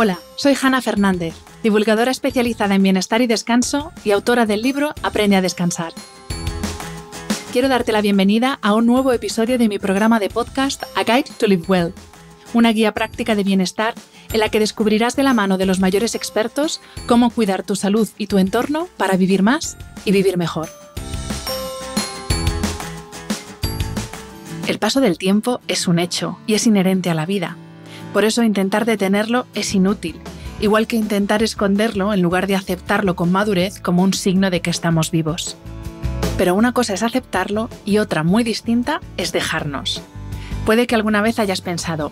Hola, soy Hanna Fernández, divulgadora especializada en bienestar y descanso y autora del libro Aprende a descansar. Quiero darte la bienvenida a un nuevo episodio de mi programa de podcast A Guide to Live Well, una guía práctica de bienestar en la que descubrirás de la mano de los mayores expertos cómo cuidar tu salud y tu entorno para vivir más y vivir mejor. El paso del tiempo es un hecho y es inherente a la vida por eso intentar detenerlo es inútil, igual que intentar esconderlo en lugar de aceptarlo con madurez como un signo de que estamos vivos. Pero una cosa es aceptarlo y otra muy distinta es dejarnos. Puede que alguna vez hayas pensado,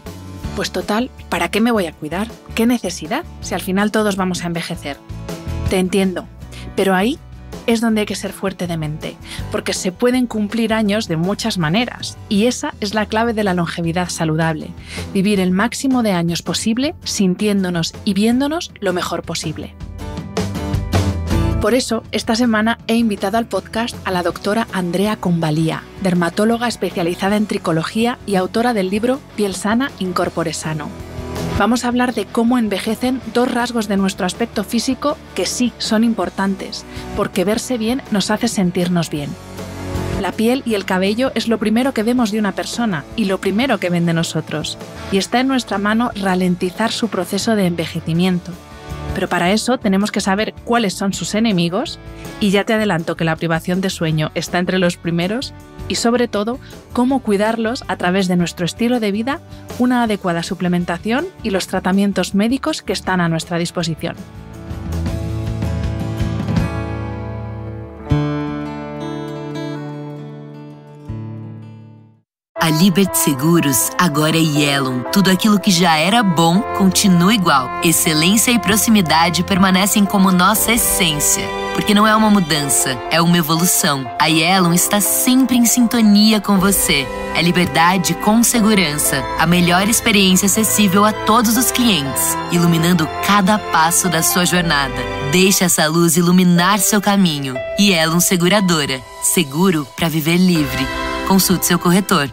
pues total, ¿para qué me voy a cuidar? ¿Qué necesidad si al final todos vamos a envejecer? Te entiendo, pero ahí es donde hay que ser fuerte de mente, porque se pueden cumplir años de muchas maneras, y esa es la clave de la longevidad saludable, vivir el máximo de años posible sintiéndonos y viéndonos lo mejor posible. Por eso, esta semana he invitado al podcast a la doctora Andrea Convalía, dermatóloga especializada en tricología y autora del libro Piel sana, incorpore sano Vamos a hablar de cómo envejecen dos rasgos de nuestro aspecto físico que sí son importantes, porque verse bien nos hace sentirnos bien. La piel y el cabello es lo primero que vemos de una persona y lo primero que ven de nosotros, y está en nuestra mano ralentizar su proceso de envejecimiento. Pero para eso tenemos que saber cuáles son sus enemigos, y ya te adelanto que la privación de sueño está entre los primeros y sobre todo cómo cuidarlos a través de nuestro estilo de vida, una adecuada suplementación y los tratamientos médicos que están a nuestra disposición. A Liberty Seguros agora é e Yellow. Tudo aquilo que já era bom continua igual. Excelência e proximidade permanecem como nossa essência. porque não é uma mudança, é uma evolução. A Yellow está sempre em sintonia com você. É liberdade com segurança, a melhor experiência acessível a todos os clientes, iluminando cada passo da sua jornada. Deixe essa luz iluminar seu caminho. Yellow Seguradora, seguro para viver livre. Consulte seu corretor.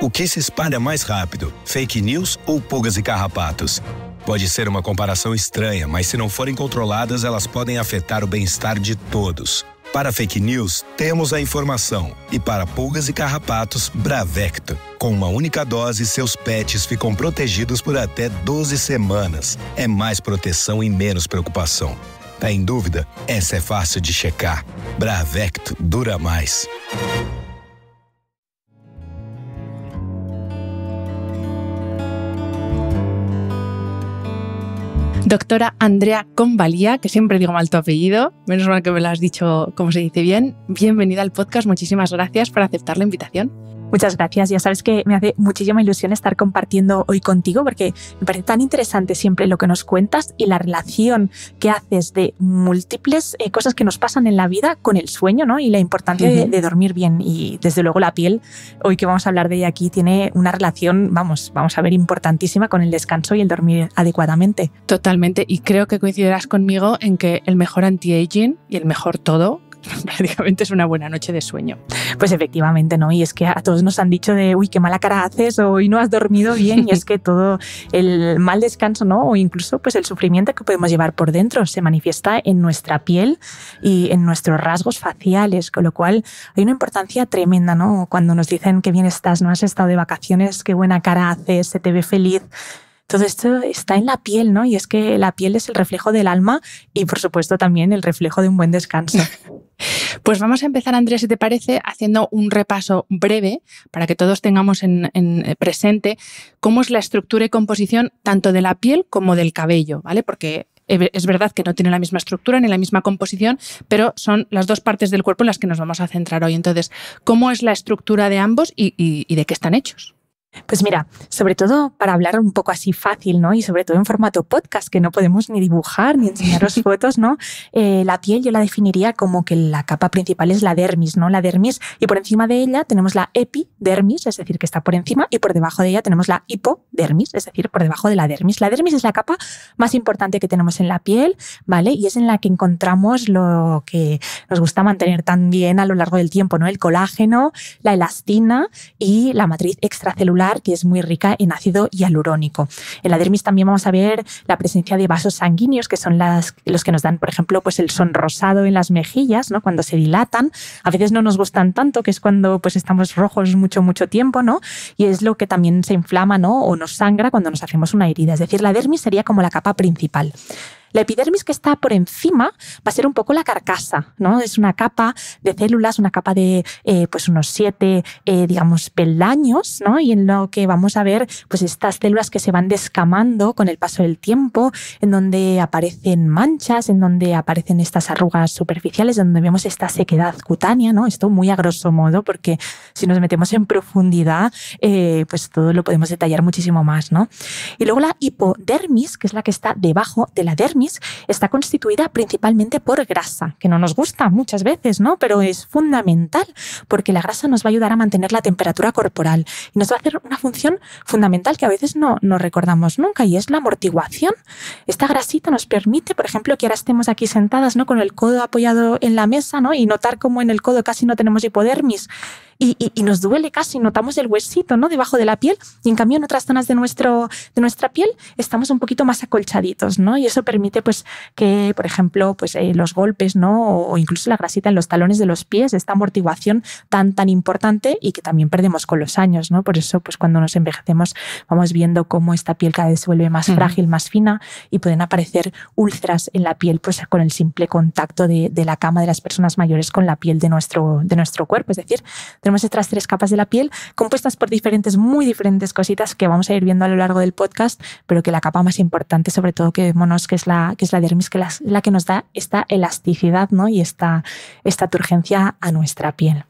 O que se espalha mais rápido, fake news ou pulgas e carrapatos? Pode ser uma comparação estranha, mas se não forem controladas, elas podem afetar o bem-estar de todos. Para fake news, temos a informação. E para pulgas e carrapatos, Bravecto. Com uma única dose, seus pets ficam protegidos por até 12 semanas. É mais proteção e menos preocupação. Tá em dúvida? Essa é fácil de checar. Bravecto dura mais. doctora Andrea Convalía, que siempre digo mal tu apellido, menos mal que me lo has dicho como se dice bien. Bienvenida al podcast, muchísimas gracias por aceptar la invitación. Muchas gracias. Ya sabes que me hace muchísima ilusión estar compartiendo hoy contigo porque me parece tan interesante siempre lo que nos cuentas y la relación que haces de múltiples eh, cosas que nos pasan en la vida con el sueño ¿no? y la importancia de, dormir bien. Y desde luego la piel, hoy que vamos a hablar de ella aquí, tiene una relación, vamos, vamos a ver, importantísima con el descanso y el dormir adecuadamente. Totalmente. Y creo que coincidirás conmigo en que el mejor anti-aging y el mejor todo prácticamente es una buena noche de sueño. Pues efectivamente, ¿no? Y es que a todos nos han dicho de, uy, qué mala cara haces o hoy no has dormido bien y es que todo el mal descanso, ¿no? O incluso pues el sufrimiento que podemos llevar por dentro se manifiesta en nuestra piel y en nuestros rasgos faciales, con lo cual hay una importancia tremenda, ¿no? Cuando nos dicen qué bien estás, no has estado de vacaciones, qué buena cara haces, se te ve feliz todo esto está en la piel, ¿no? Y es que la piel es el reflejo del alma y, por supuesto, también el reflejo de un buen descanso. Pues vamos a empezar, Andrea, si te parece, haciendo un repaso breve para que todos tengamos en, eh, presente cómo es la estructura y composición tanto de la piel como del cabello, ¿vale? Porque es verdad que no tiene la misma estructura ni la misma composición, pero son las dos partes del cuerpo en las que nos vamos a centrar hoy. Entonces, ¿cómo es la estructura de ambos y de qué están hechos? Pues mira, sobre todo para hablar un poco así fácil, ¿no? Y sobre todo en formato podcast, que no podemos ni dibujar ni enseñaros fotos, ¿no? Eh, la piel yo la definiría como que la capa principal es la dermis, ¿no? La dermis, y por encima de ella tenemos la epidermis, es decir, que está por encima, y por debajo de ella tenemos la hipodermis, es decir, por debajo de la dermis. La dermis es la capa más importante que tenemos en la piel, ¿vale? Y es en la que encontramos lo que nos gusta mantener también a lo largo del tiempo, ¿no? El colágeno, la elastina y la matriz extracelular que es muy rica en ácido hialurónico. En la dermis también vamos a ver la presencia de vasos sanguíneos, que son las, los que nos dan, por ejemplo, pues el sonrosado en las mejillas, ¿no? cuando se dilatan. A veces no nos gustan tanto, que es cuando pues, estamos rojos mucho, mucho tiempo, ¿no? y es lo que también se inflama ¿no? o nos sangra cuando nos hacemos una herida. Es decir, la dermis sería como la capa principal. La epidermis que está por encima va a ser un poco la carcasa, ¿no? Es una capa de células, una capa de eh, pues unos siete, eh, digamos, peldaños, ¿no? Y en lo que vamos a ver, pues estas células que se van descamando con el paso del tiempo, en donde aparecen manchas, en donde aparecen estas arrugas superficiales, donde vemos esta sequedad cutánea, ¿no? Esto muy a grosso modo, porque si nos metemos en profundidad, eh, pues todo lo podemos detallar muchísimo más, ¿no? Y luego la hipodermis, que es la que está debajo de la dermis, está constituida principalmente por grasa, que no nos gusta muchas veces, ¿no? Pero es fundamental porque la grasa nos va a ayudar a mantener la temperatura corporal y nos va a hacer una función fundamental que a veces no, nos recordamos nunca y es la amortiguación. Esta grasita nos permite, por ejemplo, que ahora estemos aquí sentadas, ¿no? Con el codo apoyado en la mesa, ¿no? Y notar cómo en el codo casi no tenemos hipodermis y, y, y, nos duele casi, notamos el huesito ¿no? debajo de la piel y en cambio en otras zonas de, nuestro, de nuestra piel estamos un poquito más acolchaditos ¿no? y eso permite pues, que, por ejemplo, pues, eh, los golpes ¿no? o, incluso la grasita en los talones de los pies, esta amortiguación tan, tan importante y que también perdemos con los años. ¿no? Por eso, pues, cuando nos envejecemos, vamos viendo cómo esta piel cada vez se vuelve más frágil, más fina y pueden aparecer úlceras en la piel pues, con el simple contacto de, de la cama de las personas mayores con la piel de nuestro, de nuestro cuerpo. Es decir, tenemos estas tres capas de la piel compuestas por diferentes, muy diferentes cositas que vamos a ir viendo a lo largo del podcast, pero que la capa más importante, sobre todo que vemos que es la que es la dermis, que es la que nos da esta elasticidad ¿no? y esta, esta turgencia a nuestra piel.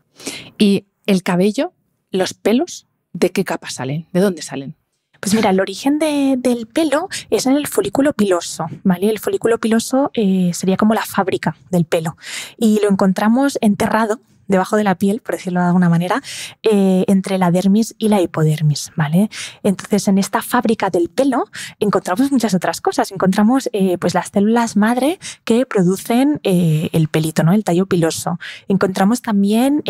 ¿Y el cabello, los pelos, de qué capa salen? ¿De dónde salen? Pues mira, el origen del pelo es en el folículo piloso, ¿vale? El folículo piloso eh, sería como la fábrica del pelo y lo encontramos enterrado debajo de la piel, por decirlo de alguna manera, eh, entre la dermis y la hipodermis, ¿vale? Entonces, en esta fábrica del pelo encontramos muchas otras cosas. Encontramos eh, pues las células madre que producen eh, el pelito, ¿no? El tallo piloso. Encontramos también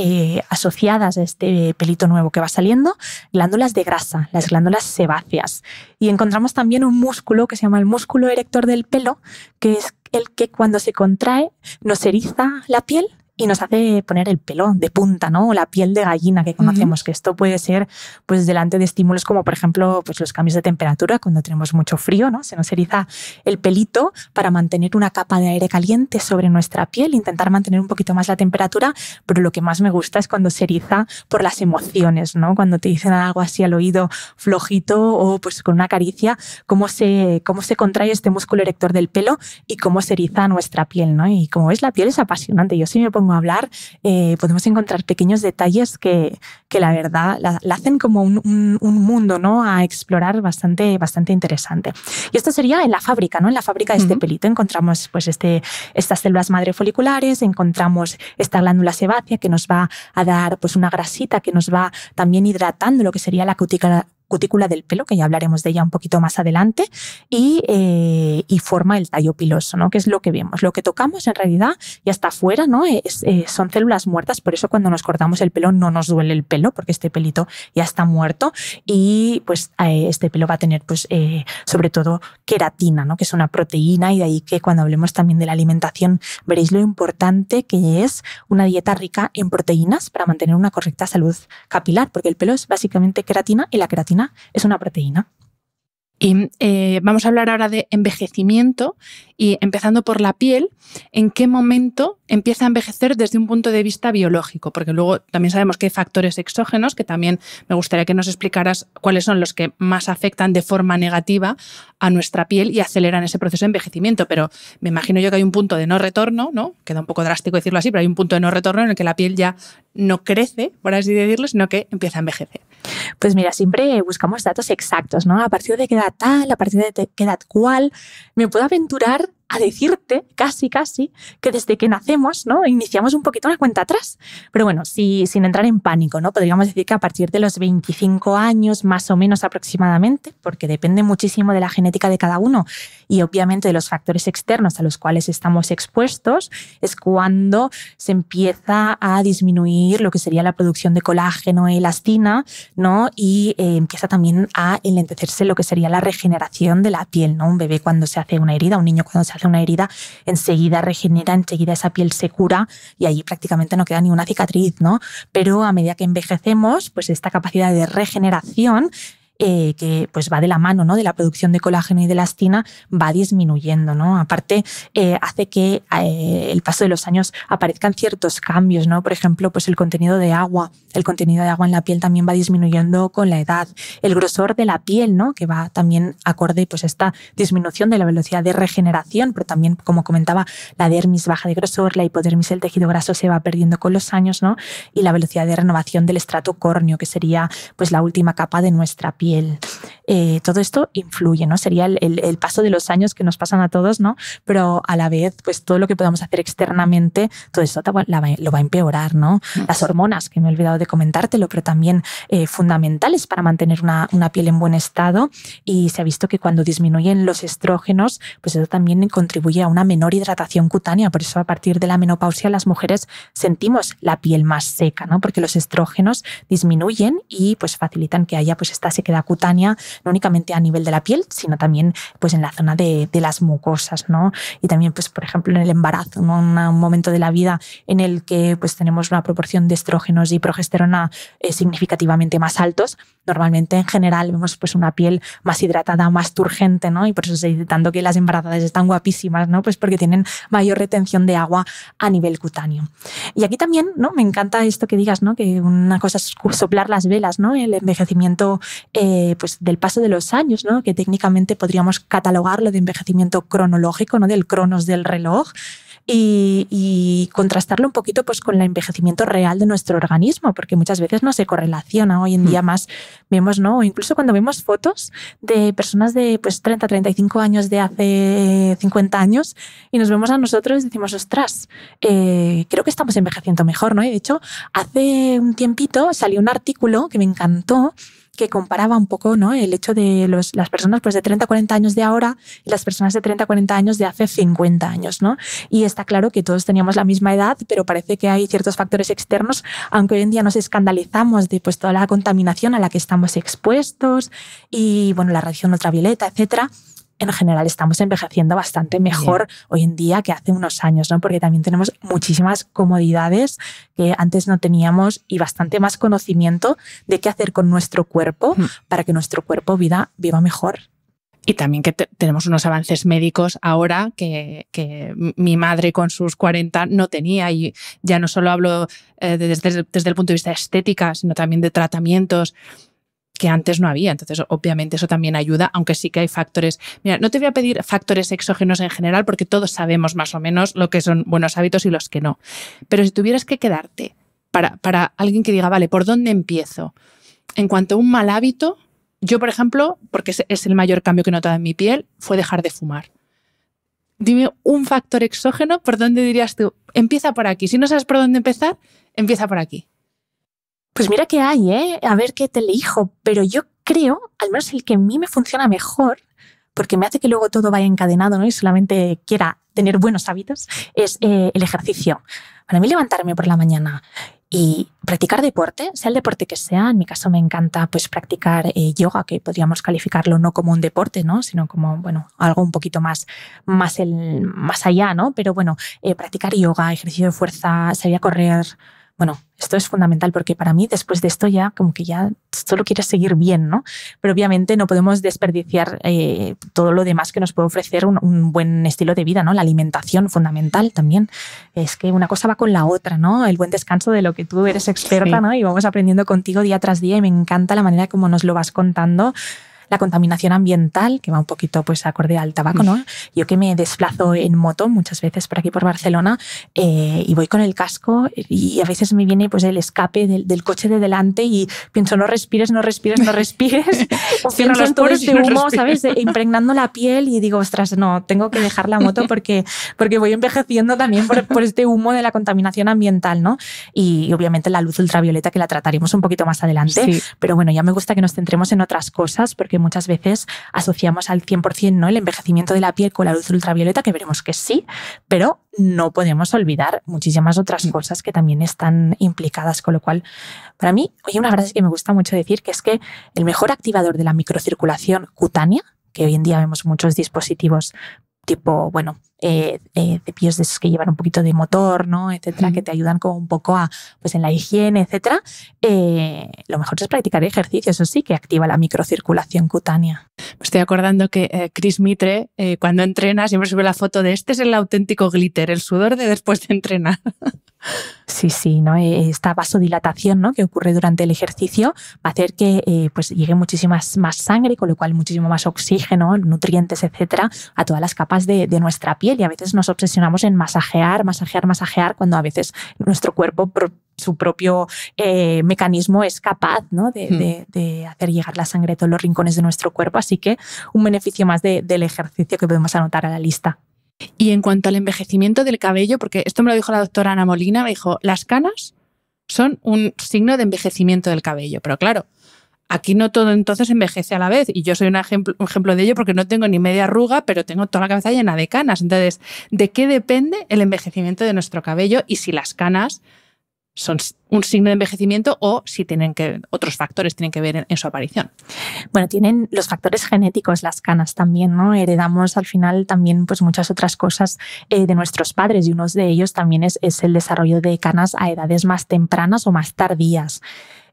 asociadas a este pelito nuevo que va saliendo glándulas de grasa, las glándulas sebáceas. Y encontramos también un músculo que se llama el músculo erector del pelo, que es el que cuando se contrae nos eriza la piel y nos hace poner el pelo de punta, ¿no? O la piel de gallina que conocemos, que esto puede ser pues delante de estímulos como por ejemplo pues, los cambios de temperatura cuando tenemos mucho frío, ¿no? Se nos eriza el pelito para mantener una capa de aire caliente sobre nuestra piel, intentar mantener un poquito más la temperatura, pero lo que más me gusta es cuando se eriza por las emociones, ¿no? Cuando te dicen algo así al oído flojito o pues con una caricia, cómo se, cómo se contrae este músculo erector del pelo y cómo se eriza nuestra piel, ¿no? Y como es la piel es apasionante. Yo sí me pongo hablar, eh, podemos encontrar pequeños detalles que, que la verdad la, hacen como un, un, mundo ¿no? a explorar bastante, bastante interesante. Y esto sería en la fábrica, ¿no? en la fábrica de este pelito encontramos pues, este, estas células madre foliculares, encontramos esta glándula sebácea que nos va a dar pues, una grasita que nos va también hidratando lo que sería la cutícula cutícula del pelo, que ya hablaremos de ella un poquito más adelante, eh, y, forma el tallo piloso, ¿no? que es lo que vemos. Lo que tocamos en realidad ya está afuera, ¿no? Eh, son células muertas, por eso cuando nos cortamos el pelo no nos duele el pelo, porque este pelito ya está muerto y pues este pelo va a tener pues eh, sobre todo queratina, ¿no? que es una proteína y de ahí que cuando hablemos también de la alimentación veréis lo importante que es una dieta rica en proteínas para mantener una correcta salud capilar, porque el pelo es básicamente queratina y la queratina es una proteína. Y eh, vamos a hablar ahora de envejecimiento y empezando por la piel, en qué momento empieza a envejecer desde un punto de vista biológico, porque luego también sabemos que hay factores exógenos que también me gustaría que nos explicaras cuáles son los que más afectan de forma negativa a nuestra piel y aceleran ese proceso de envejecimiento, pero me imagino yo que hay un punto de no retorno, ¿no? Queda un poco drástico decirlo así, pero hay un punto de no retorno en el que la piel ya no crece, por así decirlo, sino que empieza a envejecer. Pues mira, siempre buscamos datos exactos, ¿no? A partir de qué edad tal, a partir de qué edad cual, me puedo aventurar a decirte casi, casi, que desde que nacemos, ¿no? Iniciamos un poquito una cuenta atrás. Pero bueno, sin entrar en pánico, ¿no? Podríamos decir que a partir de los 25 años, más o menos aproximadamente, porque depende muchísimo de la genética de cada uno y obviamente de los factores externos a los cuales estamos expuestos, es cuando se empieza a disminuir lo que sería la producción de colágeno y elastina, ¿no? Y eh, empieza también a enlentecerse lo que sería la regeneración de la piel, ¿no? Un bebé cuando se hace una herida, un niño cuando se hace una herida, enseguida regenera, enseguida esa piel se cura y ahí prácticamente no queda ni una cicatriz, ¿no? Pero a medida que envejecemos, pues esta capacidad de regeneración eh, que pues va de la mano ¿no? de la producción de colágeno y de elastina, va disminuyendo. ¿no? Aparte, eh, hace que eh, el paso de los años aparezcan ciertos cambios, ¿no? por ejemplo, pues el contenido de agua, el contenido de agua en la piel también va disminuyendo con la edad, el grosor de la piel, ¿no? que va también acorde pues esta disminución de la velocidad de regeneración, pero también, como comentaba, la dermis baja de grosor, la hipodermis el tejido graso se va perdiendo con los años, ¿no? y la velocidad de renovación del estrato córneo, que sería pues la última capa de nuestra piel. Eh, todo esto influye, ¿no? Sería el, paso de los años que nos pasan a todos, ¿no? Pero a la vez, pues todo lo que podamos hacer externamente, todo esto lo va a empeorar, ¿no? Las hormonas, que me he olvidado de comentártelo, pero también eh, fundamentales para mantener una, piel en buen estado. Y se ha visto que cuando disminuyen los estrógenos, pues eso también contribuye a una menor hidratación cutánea. Por eso a partir de la menopausia las mujeres sentimos la piel más seca, ¿no? Porque los estrógenos disminuyen y pues facilitan que haya pues esta sequedad la cutánea, no únicamente a nivel de la piel, sino también pues, en la zona de, las mucosas. ¿no? Y también, pues, por ejemplo, en el embarazo, ¿no? un momento de la vida en el que pues, tenemos una proporción de estrógenos y progesterona eh, significativamente más altos. Normalmente, en general, vemos pues, una piel más hidratada, más turgente, ¿no? y por eso se dice tanto que las embarazadas están guapísimas, ¿no? pues porque tienen mayor retención de agua a nivel cutáneo. Y aquí también ¿no? me encanta esto que digas, ¿no? que una cosa es soplar las velas, ¿no? el envejecimiento eh, eh, pues del paso de los años, que técnicamente podríamos catalogarlo de envejecimiento cronológico, ¿no? del cronos del reloj, y, contrastarlo un poquito pues, con el envejecimiento real de nuestro organismo, porque muchas veces no se correlaciona. Hoy en día mm. más vemos, ¿no? incluso cuando vemos fotos de personas de pues, 30, 35 años de hace 50 años y nos vemos a nosotros y decimos, ostras, eh, creo que estamos envejeciendo mejor, ¿no? de hecho, hace un tiempito salió un artículo que me encantó que comparaba un poco ¿no? el hecho de los, las personas pues, de 30 40 años de ahora y las personas de 30 40 años de hace 50 años. ¿no? Y está claro que todos teníamos la misma edad, pero parece que hay ciertos factores externos, aunque hoy en día nos escandalizamos de pues, toda la contaminación a la que estamos expuestos y bueno, la radiación ultravioleta, etcétera en general estamos envejeciendo bastante mejor hoy en día que hace unos años, ¿no? Porque también tenemos muchísimas comodidades que antes no teníamos y bastante más conocimiento de qué hacer con nuestro cuerpo hmm. para que nuestro cuerpo vida, viva mejor. Y también que tenemos unos avances médicos ahora que, mi madre con sus 40 no tenía. Y ya no solo hablo eh, desde, desde el punto de vista estética, sino también de tratamientos que antes no había. Entonces, obviamente eso también ayuda, aunque sí que hay factores. Mira, no te voy a pedir factores exógenos en general porque todos sabemos más o menos lo que son buenos hábitos y los que no. Pero si tuvieras que quedarte para, alguien que diga, vale, ¿por dónde empiezo? En cuanto a un mal hábito, yo, por ejemplo, porque es, el mayor cambio que he notado en mi piel, fue dejar de fumar. Dime un factor exógeno por dónde dirías tú, empieza por aquí. Si no sabes por dónde empezar, empieza por aquí. Pues mira qué hay, ¿eh? A ver qué te elijo. Pero yo creo, al menos el que a mí me funciona mejor, porque me hace que luego todo vaya encadenado ¿no? y solamente quiera tener buenos hábitos, es eh, el ejercicio. Para mí levantarme por la mañana y practicar deporte, sea el deporte que sea, en mi caso me encanta pues practicar eh, yoga, que podríamos calificarlo no como un deporte, ¿no? sino como bueno, algo un poquito más más el más allá, ¿no? Pero bueno, eh, practicar yoga, ejercicio de fuerza, salir a correr, bueno, esto es fundamental porque para mí después de esto ya como que ya solo quieres seguir bien, ¿no? Pero obviamente no podemos desperdiciar eh, todo lo demás que nos puede ofrecer un, buen estilo de vida, ¿no? La alimentación fundamental también. Es que una cosa va con la otra, ¿no? El buen descanso de lo que tú eres experta, ¿no? Y vamos aprendiendo contigo día tras día y me encanta la manera como nos lo vas contando la contaminación ambiental, que va un poquito pues acorde al tabaco, ¿no? Yo que me desplazo en moto muchas veces por aquí por Barcelona eh, y voy con el casco y a veces me viene pues el escape del, coche de delante y pienso no respires, no respires, no respires, pienso en todo este humo, ¿sabes? Impregnando la piel y digo, ostras, no, tengo que dejar la moto porque, porque voy envejeciendo también por, este humo de la contaminación ambiental, ¿no? Y obviamente la luz ultravioleta que la trataremos un poquito más adelante, pero bueno, ya me gusta que nos centremos en otras cosas porque muchas veces asociamos al 100% ¿no? el envejecimiento de la piel con la luz ultravioleta, que veremos que sí, pero no podemos olvidar muchísimas otras cosas que también están implicadas, con lo cual, para mí, hay una frase que me gusta mucho decir, que es que el mejor activador de la microcirculación cutánea, que hoy en día vemos muchos dispositivos tipo, bueno, eh, eh, cepillos de esos que llevan un poquito de motor, ¿no? Etcétera, que te ayudan como un poco a, pues en la higiene, etcétera. Eh, lo mejor es practicar ejercicios, eso sí, que activa la microcirculación cutánea. Me estoy acordando que eh, Chris Mitre, eh, cuando entrena, siempre sube la foto de este es el auténtico glitter, el sudor de después de entrenar. Sí, sí, ¿no? Eh, esta vasodilatación ¿no? que ocurre durante el ejercicio va a hacer que eh, pues, llegue muchísima más sangre, con lo cual muchísimo más oxígeno, nutrientes, etcétera, a todas las capas de, nuestra piel. Y a veces nos obsesionamos en masajear, masajear, masajear, cuando a veces nuestro cuerpo, su propio eh, mecanismo es capaz hmm. de, de, hacer llegar la sangre a todos los rincones de nuestro cuerpo. Así que un beneficio más del ejercicio que podemos anotar a la lista. Y en cuanto al envejecimiento del cabello, porque esto me lo dijo la doctora Ana Molina, me dijo, las canas son un signo de envejecimiento del cabello, pero claro, aquí no todo entonces envejece a la vez. Y yo soy un ejemplo, de ello porque no tengo ni media arruga, pero tengo toda la cabeza llena de canas. Entonces, ¿de qué depende el envejecimiento de nuestro cabello y si las canas son un signo de envejecimiento o si tienen que otros factores tienen que ver en, su aparición. Bueno, tienen los factores genéticos las canas también, ¿no? Heredamos al final también pues muchas otras cosas eh, de nuestros padres y uno de ellos también es el desarrollo de canas a edades más tempranas o más tardías.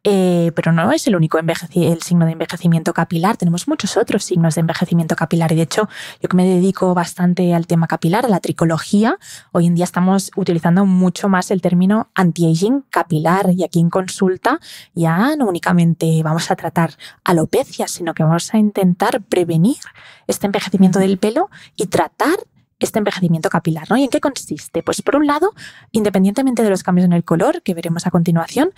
Eh, pero no es el único el signo de envejecimiento capilar, tenemos muchos otros signos de envejecimiento capilar y de hecho yo que me dedico bastante al tema capilar, a la tricología, hoy en día estamos utilizando mucho más el término anti-aging capilar y aquí en consulta ya no únicamente vamos a tratar alopecia, sino que vamos a intentar prevenir este envejecimiento del pelo y tratar este envejecimiento capilar. ¿no? ¿Y en qué consiste? Pues por un lado, independientemente de los cambios en el color que veremos a continuación,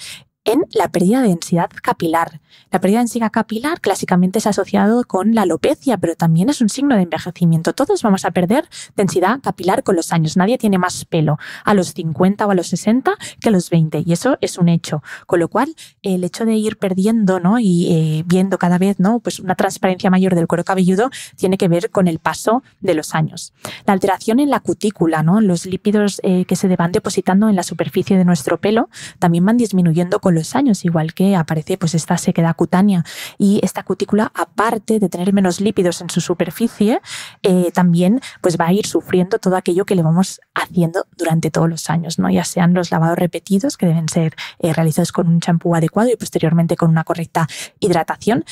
en la pérdida de densidad capilar. La pérdida de densidad capilar clásicamente es asociado con la alopecia, pero también es un signo de envejecimiento. Todos vamos a perder densidad capilar con los años. Nadie tiene más pelo a los 50 o a los 60 que a los 20 y eso es un hecho. Con lo cual, el hecho de ir perdiendo ¿no? y eh, viendo cada vez ¿no? pues una transparencia mayor del cuero cabelludo tiene que ver con el paso de los años. La alteración en la cutícula, ¿no? los lípidos eh, que se van depositando en la superficie de nuestro pelo también van disminuyendo con los años, igual que aparece pues esta sequedad cutánea y esta cutícula, aparte de tener menos lípidos en su superficie, eh, también pues va a ir sufriendo todo aquello que le vamos haciendo durante todos los años, ¿no? ya sean los lavados repetidos que deben ser eh, realizados con un champú adecuado y posteriormente con una correcta hidratación,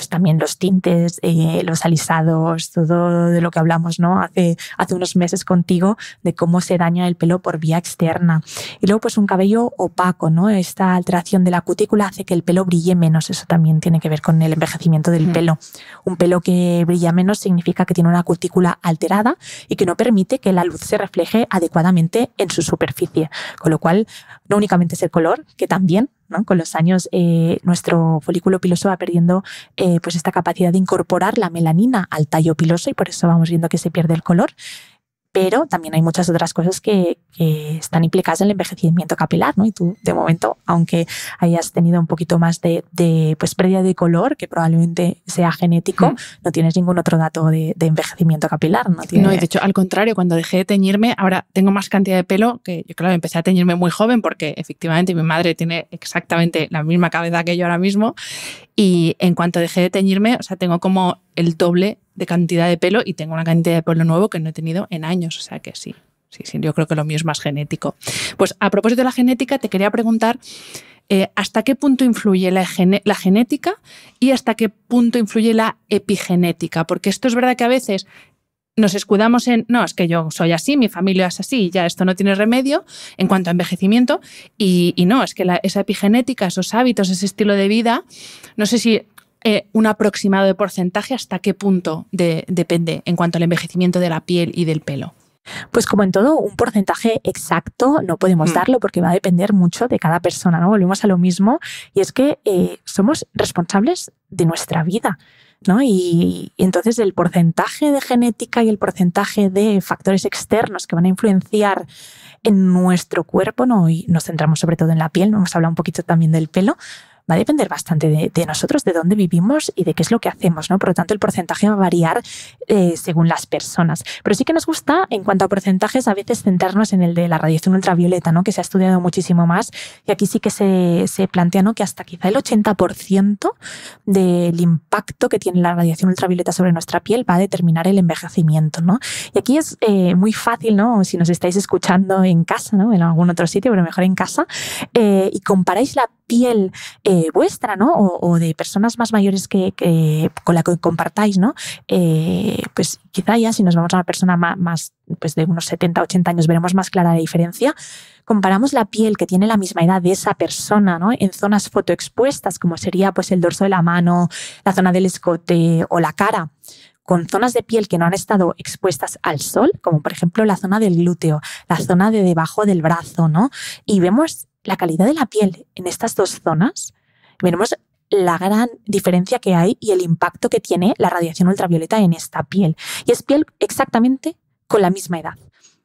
pues, también los tintes, eh, los alisados, todo de lo que hablamos ¿no? hace, hace unos meses contigo, de cómo se daña el pelo por vía externa. Y luego pues un cabello opaco, ¿no? esta alteración de la cutícula hace que el pelo brille menos, eso también tiene que ver con el envejecimiento del mm. pelo. Un pelo que brilla menos significa que tiene una cutícula alterada y que no permite que la luz se refleje adecuadamente en su superficie, con lo cual no únicamente es el color, que también con los años eh, nuestro folículo piloso va perdiendo eh, pues esta capacidad de incorporar la melanina al tallo piloso y por eso vamos viendo que se pierde el color pero también hay muchas otras cosas que, están implicadas en el envejecimiento capilar, ¿no? Y tú, de momento, aunque hayas tenido un poquito más de, pues, pérdida de color, que probablemente sea genético, no tienes ningún otro dato de, envejecimiento capilar, ¿no? y de hecho, al contrario, cuando dejé de teñirme, ahora tengo más cantidad de pelo que yo, claro, empecé a teñirme muy joven porque efectivamente mi madre tiene exactamente la misma cabeza que yo ahora mismo y en cuanto dejé de teñirme, o sea, tengo como el doble de cantidad de pelo y tengo una cantidad de pelo nuevo que no he tenido en años, o sea que sí. Sí, sí, yo creo que lo mío es más genético. Pues a propósito de la genética, te quería preguntar eh, hasta qué punto influye la, genética y hasta qué punto influye la epigenética, porque esto es verdad que a veces nos escudamos en, no, es que yo soy así, mi familia es así, ya esto no tiene remedio en cuanto a envejecimiento, y, no, es que esa epigenética, esos hábitos, ese estilo de vida, no sé si eh, un aproximado de porcentaje hasta qué punto depende en cuanto al envejecimiento de la piel y del pelo? Pues como en todo, un porcentaje exacto no podemos mm. darlo porque va a depender mucho de cada persona, ¿no? Volvemos a lo mismo y es que eh, somos responsables de nuestra vida, ¿no? Y, entonces el porcentaje de genética y el porcentaje de factores externos que van a influenciar en nuestro cuerpo, ¿no? Y nos centramos sobre todo en la piel, ¿no? hemos hablado un poquito también del pelo, va a depender bastante de, nosotros, de dónde vivimos y de qué es lo que hacemos, ¿no? Por lo tanto, el porcentaje va a variar eh, según las personas. Pero sí que nos gusta, en cuanto a porcentajes, a veces centrarnos en el de la radiación ultravioleta, ¿no? Que se ha estudiado muchísimo más y aquí sí que se, se plantea, ¿no? Que hasta quizá el 80% del impacto que tiene la radiación ultravioleta sobre nuestra piel va a determinar el envejecimiento, ¿no? Y aquí es eh, muy fácil, ¿no? Si nos estáis escuchando en casa, ¿no? En algún otro sitio, pero mejor en casa, eh, y comparáis la piel eh, vuestra, ¿no? O, de personas más mayores que, con la que compartáis, ¿no? Eh, pues quizá ya si nos vamos a una persona pues de unos 70, 80 años, veremos más clara la diferencia. Comparamos la piel que tiene la misma edad de esa persona, ¿no? En zonas fotoexpuestas, como sería pues el dorso de la mano, la zona del escote o la cara con zonas de piel que no han estado expuestas al sol, como por ejemplo la zona del glúteo, la zona de debajo del brazo, ¿no? Y vemos la calidad de la piel en estas dos zonas, veremos la gran diferencia que hay y el impacto que tiene la radiación ultravioleta en esta piel. Y es piel exactamente con la misma edad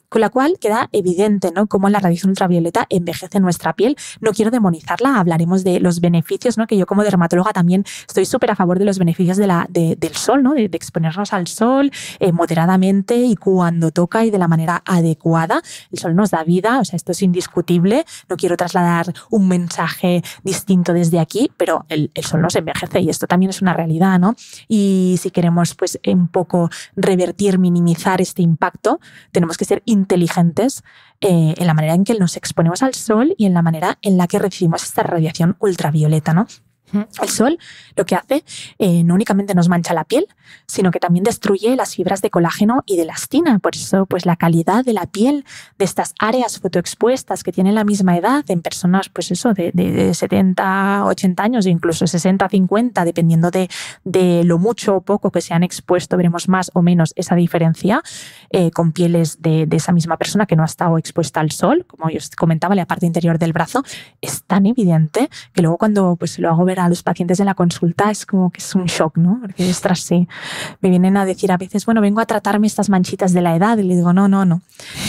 con la cual queda evidente ¿no? cómo la radiación ultravioleta envejece nuestra piel. No quiero demonizarla, hablaremos de los beneficios, ¿no? que yo como dermatóloga también estoy súper a favor de los beneficios de la, del sol, ¿no? de, exponernos al sol eh, moderadamente y cuando toca y de la manera adecuada. El sol nos da vida, o sea, esto es indiscutible. No quiero trasladar un mensaje distinto desde aquí, pero el, sol nos envejece y esto también es una realidad. ¿no? Y si queremos pues, un poco revertir, minimizar este impacto, tenemos que ser inteligentes eh, en la manera en que nos exponemos al sol y en la manera en la que recibimos esta radiación ultravioleta, ¿no? El sol lo que hace eh, no únicamente nos mancha la piel, sino que también destruye las fibras de colágeno y de elastina. Por eso, pues la calidad de la piel de estas áreas fotoexpuestas que tienen la misma edad en personas, pues eso, de, 70, 80 años, incluso 60, 50, dependiendo de, de, lo mucho o poco que se han expuesto, veremos más o menos esa diferencia eh, con pieles de, esa misma persona que no ha estado expuesta al sol, como yo os comentaba, la parte interior del brazo, es tan evidente que luego cuando pues lo hago ver a los pacientes de la consulta es como que es un shock, ¿no? Porque, ostras, sí, me vienen a decir a veces, bueno, vengo a tratarme estas manchitas de la edad. Y le digo, no, no, no,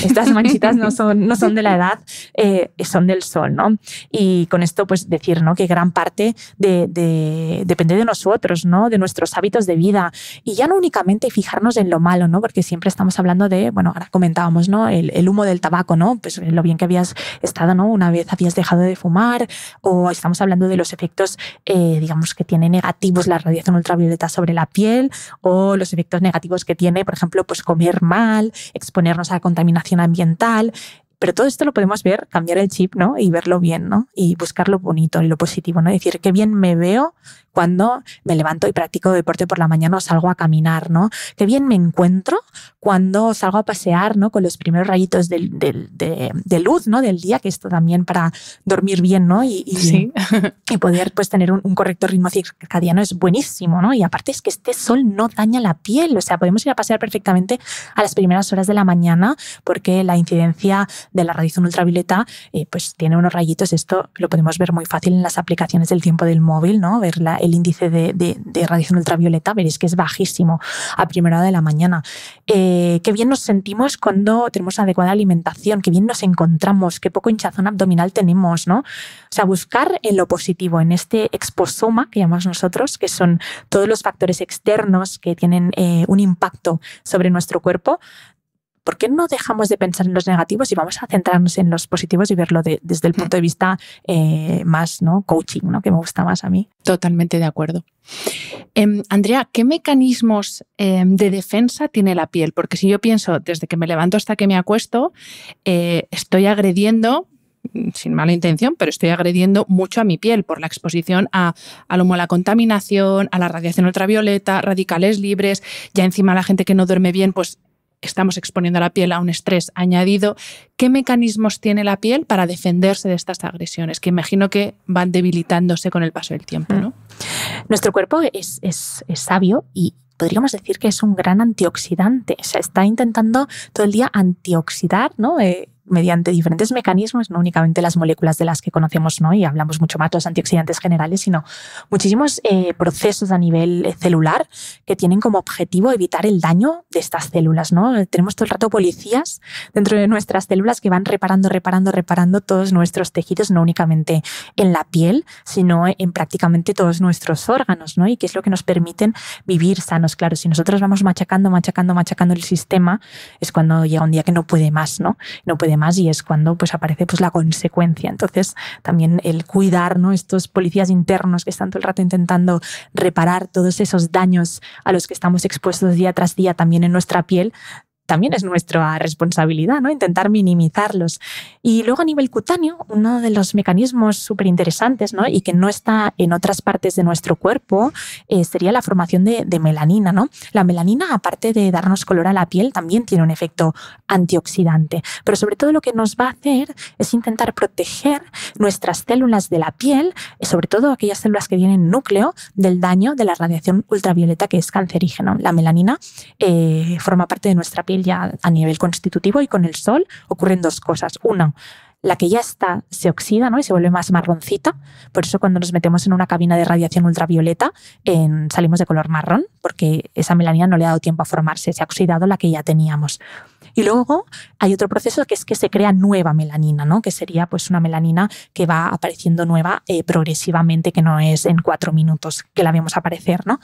estas manchitas no son, no son de la edad, eh, son del sol, ¿no? Y con esto, pues decir, ¿no? Que gran parte depende de nosotros, ¿no? De nuestros hábitos de vida. Y ya no únicamente fijarnos en lo malo, ¿no? Porque siempre estamos hablando de, bueno, ahora comentábamos, ¿no? el humo del tabaco, ¿no? Pues lo bien que habías estado, ¿no? Una vez habías dejado de fumar, o estamos hablando de los efectos eh, digamos, que tiene negativos la radiación ultravioleta sobre la piel o los efectos negativos que tiene, por ejemplo, pues comer mal, exponernos a la contaminación ambiental. Pero todo esto lo podemos ver, cambiar el chip, ¿no? Y verlo bien, ¿no? Y buscar lo bonito y lo positivo, ¿no? Decir, qué bien me veo, cuando me levanto y practico deporte por la mañana o salgo a caminar, ¿no? Qué bien me encuentro cuando salgo a pasear, ¿no? Con los primeros rayitos de, luz, ¿no? Del día, que esto también para dormir bien, ¿no? Y, poder pues tener un, correcto ritmo circadiano es buenísimo, ¿no? Y aparte es que este sol no daña la piel, o sea, podemos ir a pasear perfectamente a las primeras horas de la mañana porque la incidencia de la radiación ultravioleta eh, pues tiene unos rayitos, esto lo podemos ver muy fácil en las aplicaciones del tiempo del móvil, ¿no? Ver la, el índice de, radiación ultravioleta, veréis que es bajísimo a primera hora de la mañana. Eh, qué bien nos sentimos cuando tenemos adecuada alimentación, qué bien nos encontramos, qué poco hinchazón abdominal tenemos, ¿no? O sea, buscar en lo positivo, en este exposoma que llamamos nosotros, que son todos los factores externos que tienen eh, un impacto sobre nuestro cuerpo, ¿por qué no dejamos de pensar en los negativos y vamos a centrarnos en los positivos y verlo desde el mm. punto de vista eh, más coaching, que me gusta más a mí? Totalmente de acuerdo. Em, Andrea, ¿qué mecanismos em, de defensa tiene la piel? Porque si yo pienso desde que me levanto hasta que me acuesto, eh, estoy agrediendo, mm, sin mala intención, pero estoy agrediendo mucho a mi piel por la exposición a, humo, la contaminación, a la radiación ultravioleta, radicales libres, ya encima la gente que no duerme bien, pues estamos exponiendo la piel a un estrés añadido, ¿qué mecanismos tiene la piel para defenderse de estas agresiones? Que imagino que van debilitándose con el paso del tiempo. Hmm. Nuestro cuerpo es, sabio y, podríamos decir que es un gran antioxidante. Se está intentando todo el día antioxidar, ¿no? Eh, mediante diferentes mecanismos, no únicamente las moléculas de las que conocemos ¿no? y hablamos mucho más los antioxidantes generales, sino muchísimos eh, procesos a nivel eh, celular que tienen como objetivo evitar el daño de estas células. ¿no? Tenemos todo el rato policías dentro de nuestras células que van reparando, reparando, reparando todos nuestros tejidos, no únicamente en la piel, sino en prácticamente todos nuestros órganos, ¿no? Y que es lo que nos permiten vivir sanos. Claro, si nosotros vamos machacando, machacando, machacando el sistema, es cuando llega un día que no puede más, ¿no? No puede y es cuando pues aparece pues la consecuencia. Entonces también el cuidar ¿no? estos policías internos que están todo el rato intentando reparar todos esos daños a los que estamos expuestos día tras día también en nuestra piel también es nuestra responsabilidad, ¿no? Intentar minimizarlos. Y luego a nivel cutáneo, uno de los mecanismos súper interesantes, ¿no? Y que no está en otras partes de nuestro cuerpo, eh, sería la formación de, melanina, ¿no? La melanina, aparte de darnos color a la piel, también tiene un efecto antioxidante. Pero sobre todo lo que nos va a hacer es intentar proteger nuestras células de la piel, sobre todo aquellas células que tienen núcleo, del daño de la radiación ultravioleta que es cancerígeno. La melanina eh, forma parte de nuestra piel ya a nivel constitutivo y con el sol ocurren dos cosas. Una, la que ya está se oxida ¿no? y se vuelve más marroncita. Por eso cuando nos metemos en una cabina de radiación ultravioleta en, salimos de color marrón, porque esa melanina no le ha dado tiempo a formarse, se ha oxidado la que ya teníamos. Y luego hay otro proceso que es que se crea nueva melanina, ¿no? que sería pues, una melanina que va apareciendo nueva eh, progresivamente, que no es en cuatro minutos que la vemos aparecer. ¿no?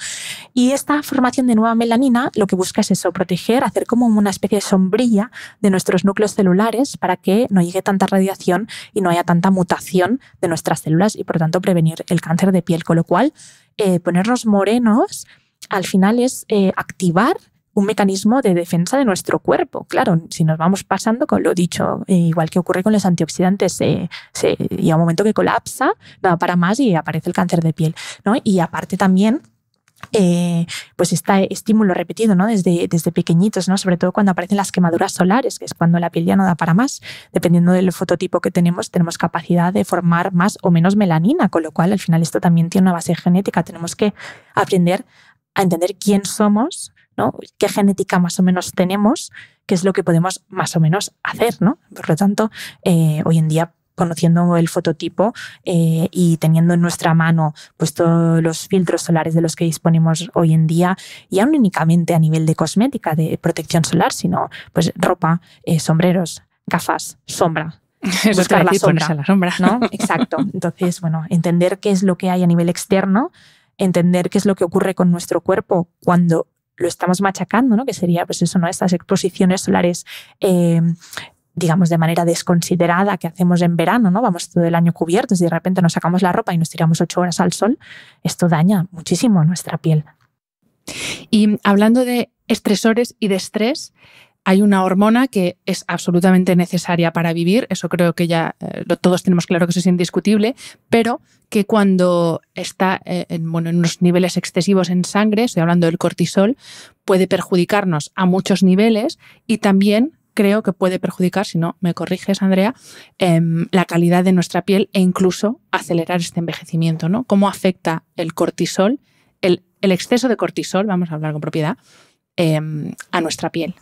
Y esta formación de nueva melanina lo que busca es eso, proteger, hacer como una especie de sombrilla de nuestros núcleos celulares para que no llegue tanta radiación y no haya tanta mutación de nuestras células y por tanto prevenir el cáncer de piel. Con lo cual, eh, ponernos morenos al final es eh, activar un mecanismo de defensa de nuestro cuerpo. Claro, si nos vamos pasando con lo dicho, eh, igual que ocurre con los antioxidantes, y a un momento que colapsa, nada para más y aparece el cáncer de piel. Y aparte también eh, pues está estímulo repetido ¿no? desde, desde pequeñitos, ¿no? sobre todo cuando aparecen las quemaduras solares, que es cuando la piel ya no da para más. Dependiendo del fototipo que tenemos, tenemos capacidad de formar más o menos melanina, con lo cual al final esto también tiene una base genética. Tenemos que aprender a entender quién somos qué genética más o menos tenemos, qué es lo que podemos más o menos hacer. ¿no? Por lo tanto, eh, hoy en día conociendo el fototipo eh, y teniendo en nuestra mano pues, todos los filtros solares de los que disponemos hoy en día, ya no únicamente a nivel de cosmética, de protección solar, sino pues, ropa, eh, sombreros, gafas, sombra. buscar la sombra, Exacto. Entonces, bueno, entender qué es lo que hay a nivel externo, entender qué es lo que ocurre con nuestro cuerpo cuando lo estamos machacando, ¿no? Que sería, pues eso, ¿no? Estas exposiciones solares. Eh, digamos, de manera desconsiderada que hacemos en verano, ¿no? Vamos todo el año cubiertos y de repente nos sacamos la ropa y nos tiramos ocho horas al sol, esto daña muchísimo nuestra piel. Y hablando de estresores y de estrés, hay una hormona que es absolutamente necesaria para vivir, eso creo que ya eh, todos tenemos claro que eso es indiscutible, pero que cuando está eh, en, bueno, en unos niveles excesivos en sangre, estoy hablando del cortisol, puede perjudicarnos a muchos niveles y también creo que puede perjudicar, si no me corriges, Andrea, em, la calidad de nuestra piel e incluso acelerar este envejecimiento, ¿no? ¿Cómo afecta el cortisol, el, exceso de cortisol, vamos a hablar con propiedad, em, a nuestra piel?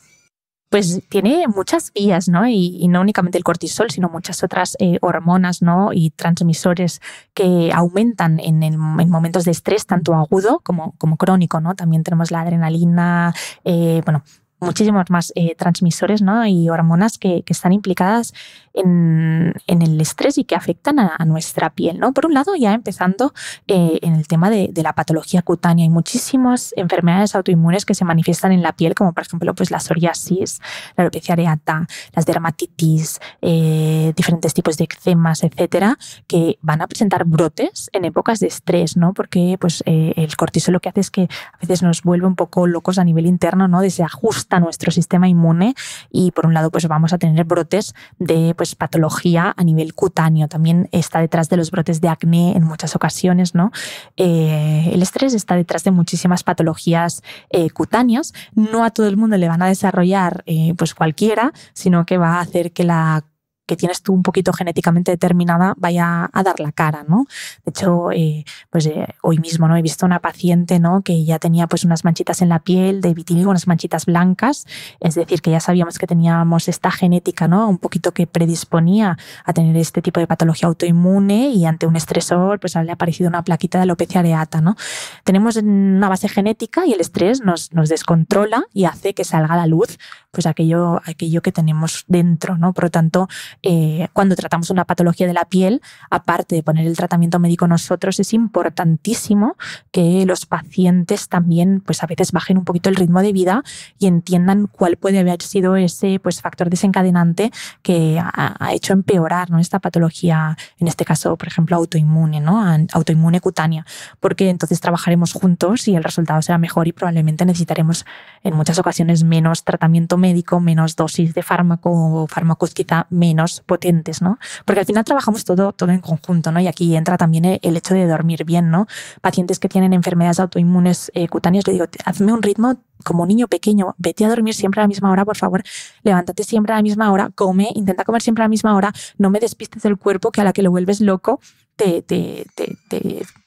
pues tiene muchas vías, ¿no? Y, y, no únicamente el cortisol, sino muchas otras eh, hormonas, ¿no? Y transmisores que aumentan en, momentos de estrés, tanto agudo como, como crónico, ¿no? También tenemos la adrenalina, eh, bueno, muchísimos más eh, transmisores ¿no? y hormonas que, están implicadas en, el estrés y que afectan a, nuestra piel. ¿no? Por un lado, ya empezando eh, en el tema de, la patología cutánea, hay muchísimas enfermedades autoinmunes que se manifiestan en la piel, como por ejemplo pues, la psoriasis, la alopecia areata, las dermatitis, eh, diferentes tipos de eczemas, etcétera, que van a presentar brotes en épocas de estrés, ¿no? porque pues, el cortisol lo que hace es que a veces nos vuelve un poco locos a nivel interno, ¿no? de ese ajuste nuestro sistema inmune y por un lado pues vamos a tener brotes de pues, patología a nivel cutáneo. También está detrás de los brotes de acné en muchas ocasiones, ¿no? Eh, el estrés está detrás de muchísimas patologías eh, cutáneas. No a todo el mundo le van a desarrollar eh, pues cualquiera, sino que va a hacer que la que tienes tú un poquito genéticamente determinada vaya a dar la cara, ¿no? De hecho, eh, pues eh, hoy mismo no he visto una paciente, ¿no? Que ya tenía pues unas manchitas en la piel de vitíligo, unas manchitas blancas, es decir, que ya sabíamos que teníamos esta genética, ¿no? Un poquito que predisponía a tener este tipo de patología autoinmune y ante un estresor, pues le ha aparecido una plaquita de alopecia areata, ¿no? Tenemos una base genética y el estrés nos, descontrola y hace que salga a la luz pues aquello, que tenemos dentro, ¿no? Por lo tanto, eh, cuando tratamos una patología de la piel, aparte de poner el tratamiento médico nosotros, es importantísimo que los pacientes también, pues a veces bajen un poquito el ritmo de vida y entiendan cuál puede haber sido ese pues, factor desencadenante que ha, hecho empeorar esta patología, en este caso, por ejemplo, autoinmune, ¿no? autoinmune cutánea, porque entonces trabajaremos juntos y el resultado será mejor y probablemente necesitaremos en muchas ocasiones menos tratamiento médico, menos dosis de fármaco o fármacos quizá menos potentes, ¿no? Porque al final trabajamos todo, todo en conjunto, ¿no? Y aquí entra también e, el hecho de dormir bien, ¿no? Pacientes que tienen enfermedades autoinmunes eh, cutáneas, le digo, hazme un ritmo como niño pequeño, vete a dormir siempre a la misma hora, por favor, levántate siempre a la misma hora, come, intenta comer siempre a la misma hora, no me despistes del cuerpo que a la que lo vuelves loco te,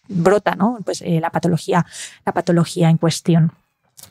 brota, ¿no? Pues eh, la patología, la patología en cuestión.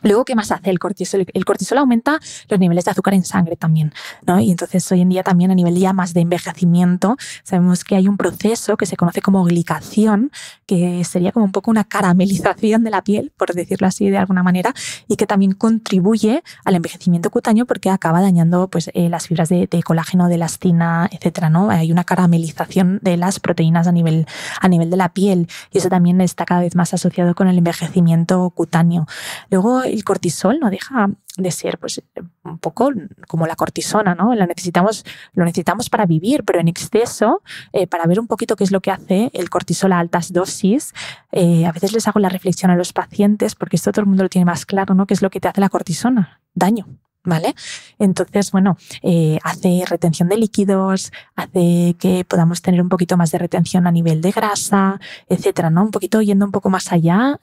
Luego, ¿qué más hace el cortisol? El cortisol aumenta los niveles de azúcar en sangre también, ¿no? Y entonces hoy en día también a nivel ya más de envejecimiento, sabemos que hay un proceso que se conoce como glicación, que sería como un poco una caramelización de la piel, por decirlo así de alguna manera, y que también contribuye al envejecimiento cutáneo porque acaba dañando pues, eh, las fibras de, colágeno, de elastina, etcétera, ¿no? Hay una caramelización de las proteínas a nivel, a nivel de la piel y eso también está cada vez más asociado con el envejecimiento cutáneo. Luego, el cortisol no deja de ser pues, un poco como la cortisona, ¿no? La necesitamos, lo necesitamos para vivir, pero en exceso, eh, para ver un poquito qué es lo que hace el cortisol a altas dosis. Eh, a veces les hago la reflexión a los pacientes, porque esto todo el mundo lo tiene más claro, ¿no? ¿Qué es lo que te hace la cortisona? Daño. ¿Vale? Entonces, bueno, eh, hace retención de líquidos, hace que podamos tener un poquito más de retención a nivel de grasa, etcétera, ¿no? Un poquito yendo un poco más allá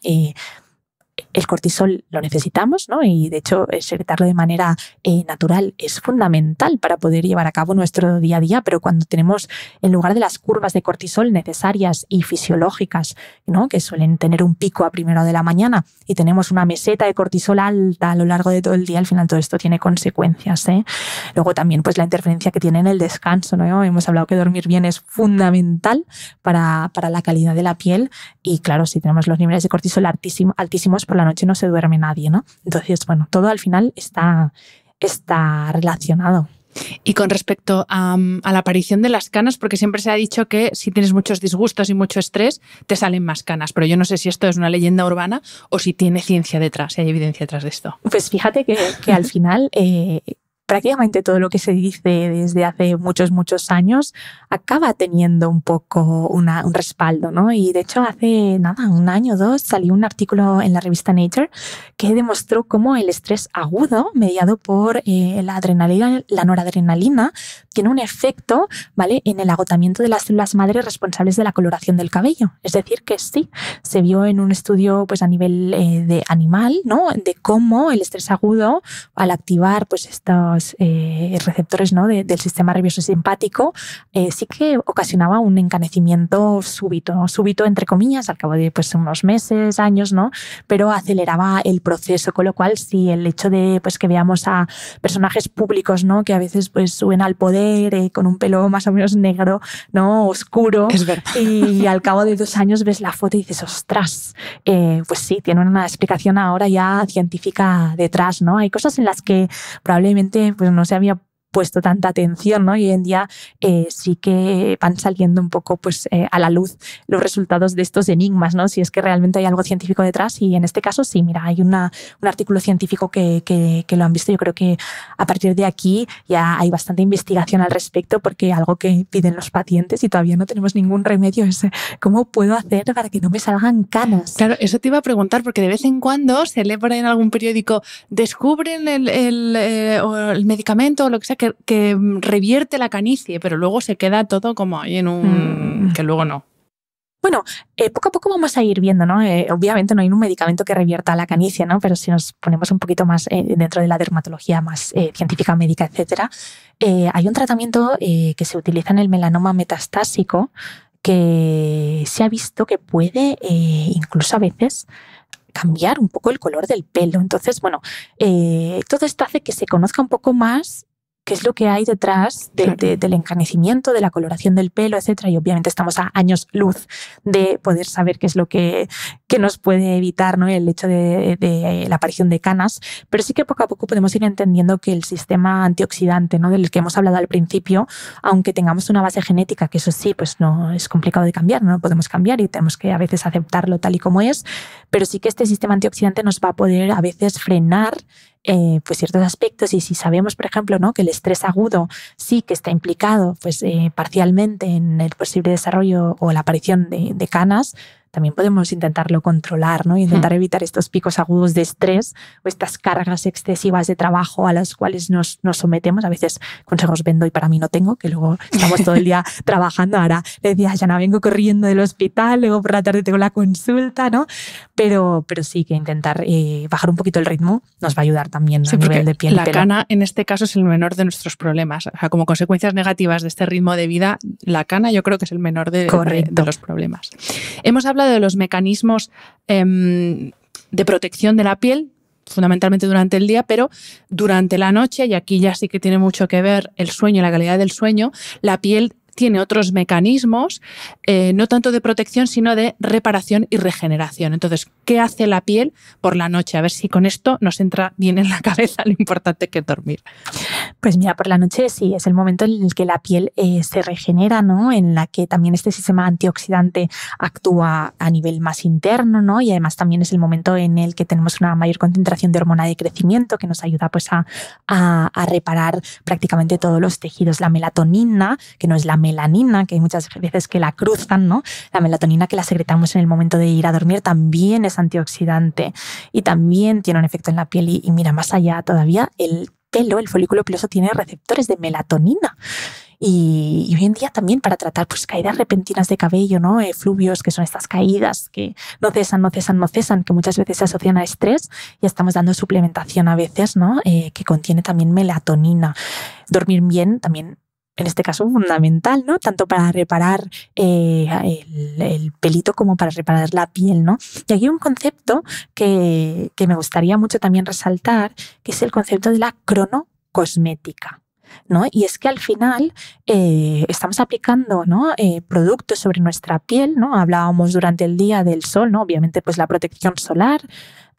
el cortisol lo necesitamos, ¿no? Y de hecho, secretarlo de manera eh, natural es fundamental para poder llevar a cabo nuestro día a día, pero cuando tenemos, en lugar de las curvas de cortisol necesarias y fisiológicas, ¿no? Que suelen tener un pico a primero de la mañana y tenemos una meseta de cortisol alta a lo largo de todo el día, al final todo esto tiene consecuencias, ¿eh? Luego también, pues la interferencia que tiene en el descanso, ¿no? Hemos hablado que dormir bien es fundamental para, para la calidad de la piel y claro, si tenemos los niveles de cortisol altísimos por la noche no se duerme nadie, ¿no? Entonces, bueno, todo al final está, está relacionado. Y con respecto mm, a, la aparición de las canas, porque siempre se ha dicho que si tienes muchos disgustos y mucho estrés, te salen más canas. Pero yo no sé si esto es una leyenda urbana o si tiene ciencia detrás, si hay evidencia detrás de esto. Pues fíjate que, al final eh, prácticamente todo lo que se dice desde hace muchos, muchos años acaba teniendo un poco un respaldo, ¿no? Y de hecho hace nada, un año o dos, salió un artículo en la revista Nature que demostró cómo el estrés agudo mediado por eh, la adrenalina, la noradrenalina, tiene un efecto ¿vale? en el agotamiento de las células madres responsables de la coloración del cabello. Es decir, que sí, se vio en un estudio pues, a nivel eh, de animal ¿no? de cómo el estrés agudo, al activar pues, estos eh, receptores del sistema nervioso simpático, eh, sí que ocasionaba un encanecimiento súbito, súbito entre comillas, al cabo de pues, unos meses, años, ¿no? pero aceleraba el proceso, con lo cual sí, el hecho de pues, que veamos a personajes públicos ¿no? que a veces pues, suben al poder, eh, con un pelo más o menos negro, ¿no? Oscuro. Es Y al cabo de dos años ves la foto y dices, ostras, eh, pues sí, tiene una explicación ahora ya científica detrás, ¿no? Hay cosas en las que probablemente pues, no se había puesto tanta atención, ¿no? Y hoy en día eh, sí que van saliendo un poco pues, eh, a la luz los resultados de estos enigmas, ¿no? Si es que realmente hay algo científico detrás y en este caso sí, mira, hay una, un artículo científico que, lo han visto. Yo creo que a partir de aquí ya hay bastante investigación al respecto porque algo que piden los pacientes y todavía no tenemos ningún remedio es eh, cómo puedo hacer para que no me salgan canas. Claro, eso te iba a preguntar porque de vez en cuando se lee por en algún periódico, descubren el medicamento o lo que sea que, revierte la canicie, pero luego se queda todo como ahí en un... Mm. que luego no. Bueno, eh, poco a poco vamos a ir viendo, ¿no? Eh, obviamente no hay un medicamento que revierta la canicie, ¿no? Pero si nos ponemos un poquito más eh, dentro de la dermatología más científica, médica, etcétera, hay un tratamiento que se utiliza en el melanoma metastásico que se ha visto que puede incluso a veces cambiar un poco el color del pelo. Entonces, bueno, todo esto hace que se conozca un poco más qué es lo que hay detrás del encanecimiento, de la coloración del pelo, etcétera. Y obviamente estamos a años luz de poder saber qué es lo que, nos puede evitar ¿no? el hecho de, eh, la aparición de canas. Pero sí que poco a poco podemos ir entendiendo que el sistema antioxidante, ¿no? del que hemos hablado al principio, aunque tengamos una base genética, que eso sí, pues no es complicado de cambiar, no podemos cambiar y tenemos que a veces aceptarlo tal y como es, pero sí que este sistema antioxidante nos va a poder a veces frenar eh, pues ciertos aspectos y si sabemos, por ejemplo, ¿no? que el estrés agudo sí que está implicado pues, eh, parcialmente en el posible desarrollo o la aparición de canas, también podemos intentarlo controlar, ¿no? Intentar evitar estos picos agudos de estrés o estas cargas excesivas de trabajo a las cuales nos, sometemos. A veces consejos vendo y para mí no tengo, que luego estamos todo el día trabajando. Ahora le decía, ya no vengo corriendo del hospital, luego por la tarde tengo la consulta, ¿no? Pero, pero sí que intentar eh, bajar un poquito el ritmo nos va a ayudar también a nivel de piel. La cana en este caso es el menor de nuestros problemas. O sea, como consecuencias negativas de este ritmo de vida, la cana yo creo que es el menor de, de los problemas. Hemos hablado de los mecanismos em, de protección de la piel, fundamentalmente durante el día, pero durante la noche, y aquí ya sí que tiene mucho que ver el sueño, la calidad del sueño, la piel tiene otros mecanismos, eh, no tanto de protección, sino de reparación y regeneración. Entonces, ¿qué hace la piel por la noche? A ver si con esto nos entra bien en la cabeza lo importante que es dormir. Pues mira, por la noche sí, es el momento en el que la piel eh, se regenera, ¿no? En la que también este sistema antioxidante actúa a nivel más interno, ¿no? Y además también es el momento en el que tenemos una mayor concentración de hormona de crecimiento que nos ayuda pues a, a reparar prácticamente todos los tejidos. La melatonina, que no es la melatonina, melanina, que hay muchas veces que la cruzan, ¿no? La melatonina que la secretamos en el momento de ir a dormir también es antioxidante y también tiene un efecto en la piel. Y, mira, más allá todavía, el pelo, el folículo piloso, tiene receptores de melatonina. Y, hoy en día también para tratar pues caídas repentinas de cabello, ¿no? Eh, fluvios, que son estas caídas que no cesan, no cesan, no cesan, que muchas veces se asocian a estrés y estamos dando suplementación a veces, ¿no? Eh, que contiene también melatonina. Dormir bien también en este caso fundamental, ¿no? Tanto para reparar eh, el, pelito como para reparar la piel, ¿no? Y aquí hay un concepto que, me gustaría mucho también resaltar, que es el concepto de la cronocosmética. ¿No? Y es que al final eh, estamos aplicando ¿no? Eh, productos sobre nuestra piel, ¿no? Hablábamos durante el día del sol, Obviamente, pues la protección solar,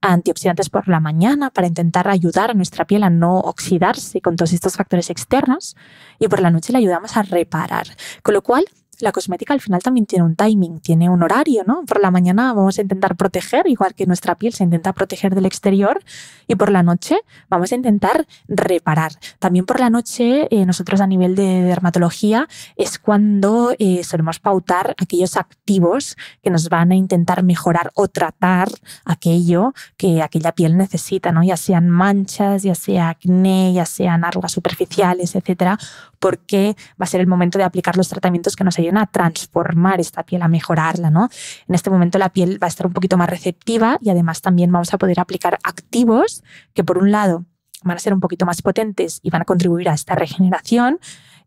antioxidantes por la mañana para intentar ayudar a nuestra piel a no oxidarse con todos estos factores externos y por la noche le ayudamos a reparar. Con lo cual, la cosmética al final también tiene un timing, tiene un horario, ¿no? Por la mañana vamos a intentar proteger, igual que nuestra piel se intenta proteger del exterior, y por la noche vamos a intentar reparar. También por la noche, eh, nosotros a nivel de dermatología, es cuando eh, solemos pautar aquellos activos que nos van a intentar mejorar o tratar aquello que aquella piel necesita, ¿no? Ya sean manchas, ya sea acné, ya sean arrugas superficiales, etcétera, porque va a ser el momento de aplicar los tratamientos que nos ayuden a transformar esta piel, a mejorarla, ¿no? En este momento la piel va a estar un poquito más receptiva y además también vamos a poder aplicar activos que por un lado van a ser un poquito más potentes y van a contribuir a esta regeneración,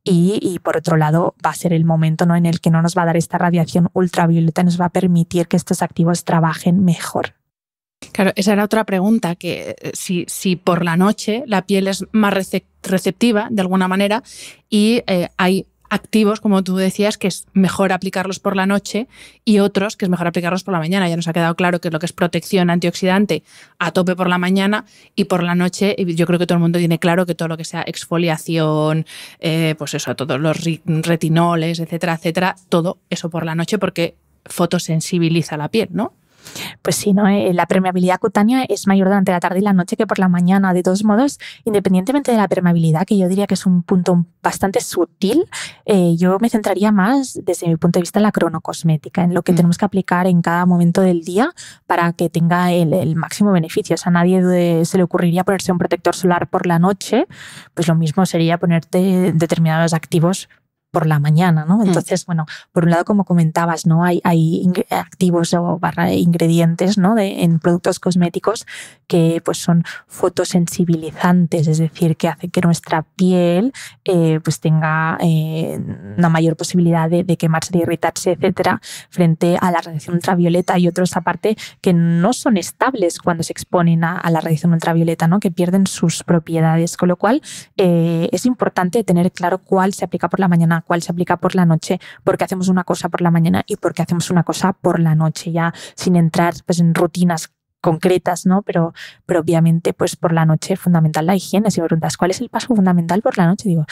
y, por otro lado va a ser el momento ¿no? en el que no nos va a dar esta radiación ultravioleta y nos va a permitir que estos activos trabajen mejor. Claro, esa era otra pregunta, que eh, si, si por la noche la piel es más receptiva de alguna manera y eh, hay activos, como tú decías, que es mejor aplicarlos por la noche y otros que es mejor aplicarlos por la mañana. Ya nos ha quedado claro que lo que es protección antioxidante a tope por la mañana y por la noche yo creo que todo el mundo tiene claro que todo lo que sea exfoliación, eh, pues eso, todos los retinoles, etcétera, etcétera, todo eso por la noche porque fotosensibiliza la piel, ¿no? Pues sí, ¿no? Eh, la permeabilidad cutánea es mayor durante la tarde y la noche que por la mañana. De todos modos, independientemente de la permeabilidad, que yo diría que es un punto bastante sutil, eh, yo me centraría más desde mi punto de vista en la cronocosmética, en lo que mm. tenemos que aplicar en cada momento del día para que tenga el, máximo beneficio. O sea, a nadie se le ocurriría ponerse un protector solar por la noche, pues lo mismo sería ponerte determinados activos por la mañana, ¿no? Mm. Entonces, bueno, por un lado, como comentabas, ¿no? Hay, hay activos o ingredientes, ¿no? De, en productos cosméticos que pues son fotosensibilizantes, es decir, que hacen que nuestra piel eh, pues tenga eh, una mayor posibilidad de, quemarse, de irritarse, etcétera, frente a la radiación ultravioleta y otros aparte que no son estables cuando se exponen a, la radiación ultravioleta, ¿no? Que pierden sus propiedades, con lo cual eh, es importante tener claro cuál se aplica por la mañana cuál se aplica por la noche, porque hacemos una cosa por la mañana y porque hacemos una cosa por la noche, ya sin entrar pues, en rutinas concretas, ¿no? Pero, obviamente, pues por la noche es fundamental la higiene. Si preguntas cuál es el paso fundamental por la noche, digo,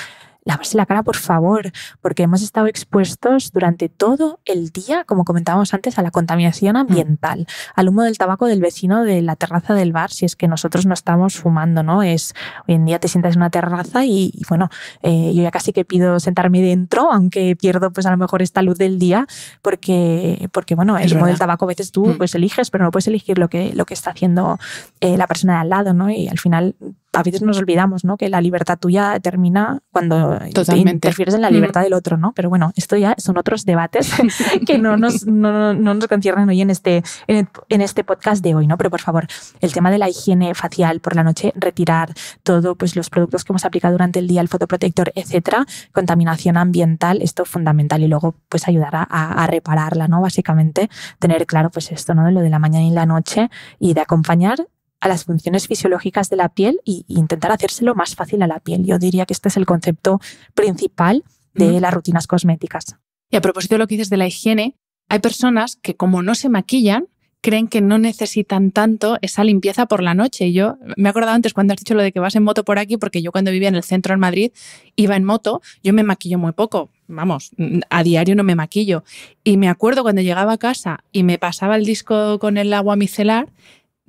lavarse la cara, por favor, porque hemos estado expuestos durante todo el día, como comentábamos antes, a la contaminación mm. ambiental, al humo del tabaco del vecino de la terraza del bar, si es que nosotros no estamos fumando, ¿no? Es, hoy en día te sientas en una terraza y, bueno, eh, yo ya casi que pido sentarme dentro, aunque pierdo pues a lo mejor esta luz del día, porque, porque bueno, el humo del tabaco a veces tú mm. pues eliges, pero no puedes elegir lo que, lo que está haciendo eh, la persona de al lado, ¿no? Y al final a veces nos olvidamos, ¿no? Que la libertad tuya termina cuando te interfieres en la mm. libertad del otro, ¿no? Pero bueno, esto ya son otros debates que no nos, no, nos conciernen hoy en este, en, este podcast de hoy, ¿no? Pero por favor, el tema de la higiene facial por la noche, retirar todo, pues los productos que hemos aplicado durante el día, el fotoprotector, etcétera, contaminación ambiental, esto es fundamental y luego pues ayudar a, a, repararla, ¿no? Básicamente tener claro pues esto, ¿no? De lo de la mañana y la noche y de acompañar a las funciones fisiológicas de la piel e intentar hacérselo más fácil a la piel. Yo diría que este es el concepto principal de las rutinas cosméticas. Y a propósito de lo que dices de la higiene, hay personas que como no se maquillan, creen que no necesitan tanto esa limpieza por la noche. Yo me he acordado antes cuando has dicho lo de que vas en moto por aquí, porque yo cuando vivía en el centro en Madrid iba en moto, yo me maquillo muy poco, vamos, a diario no me maquillo. Y me acuerdo cuando llegaba a casa y me pasaba el disco con el agua micelar,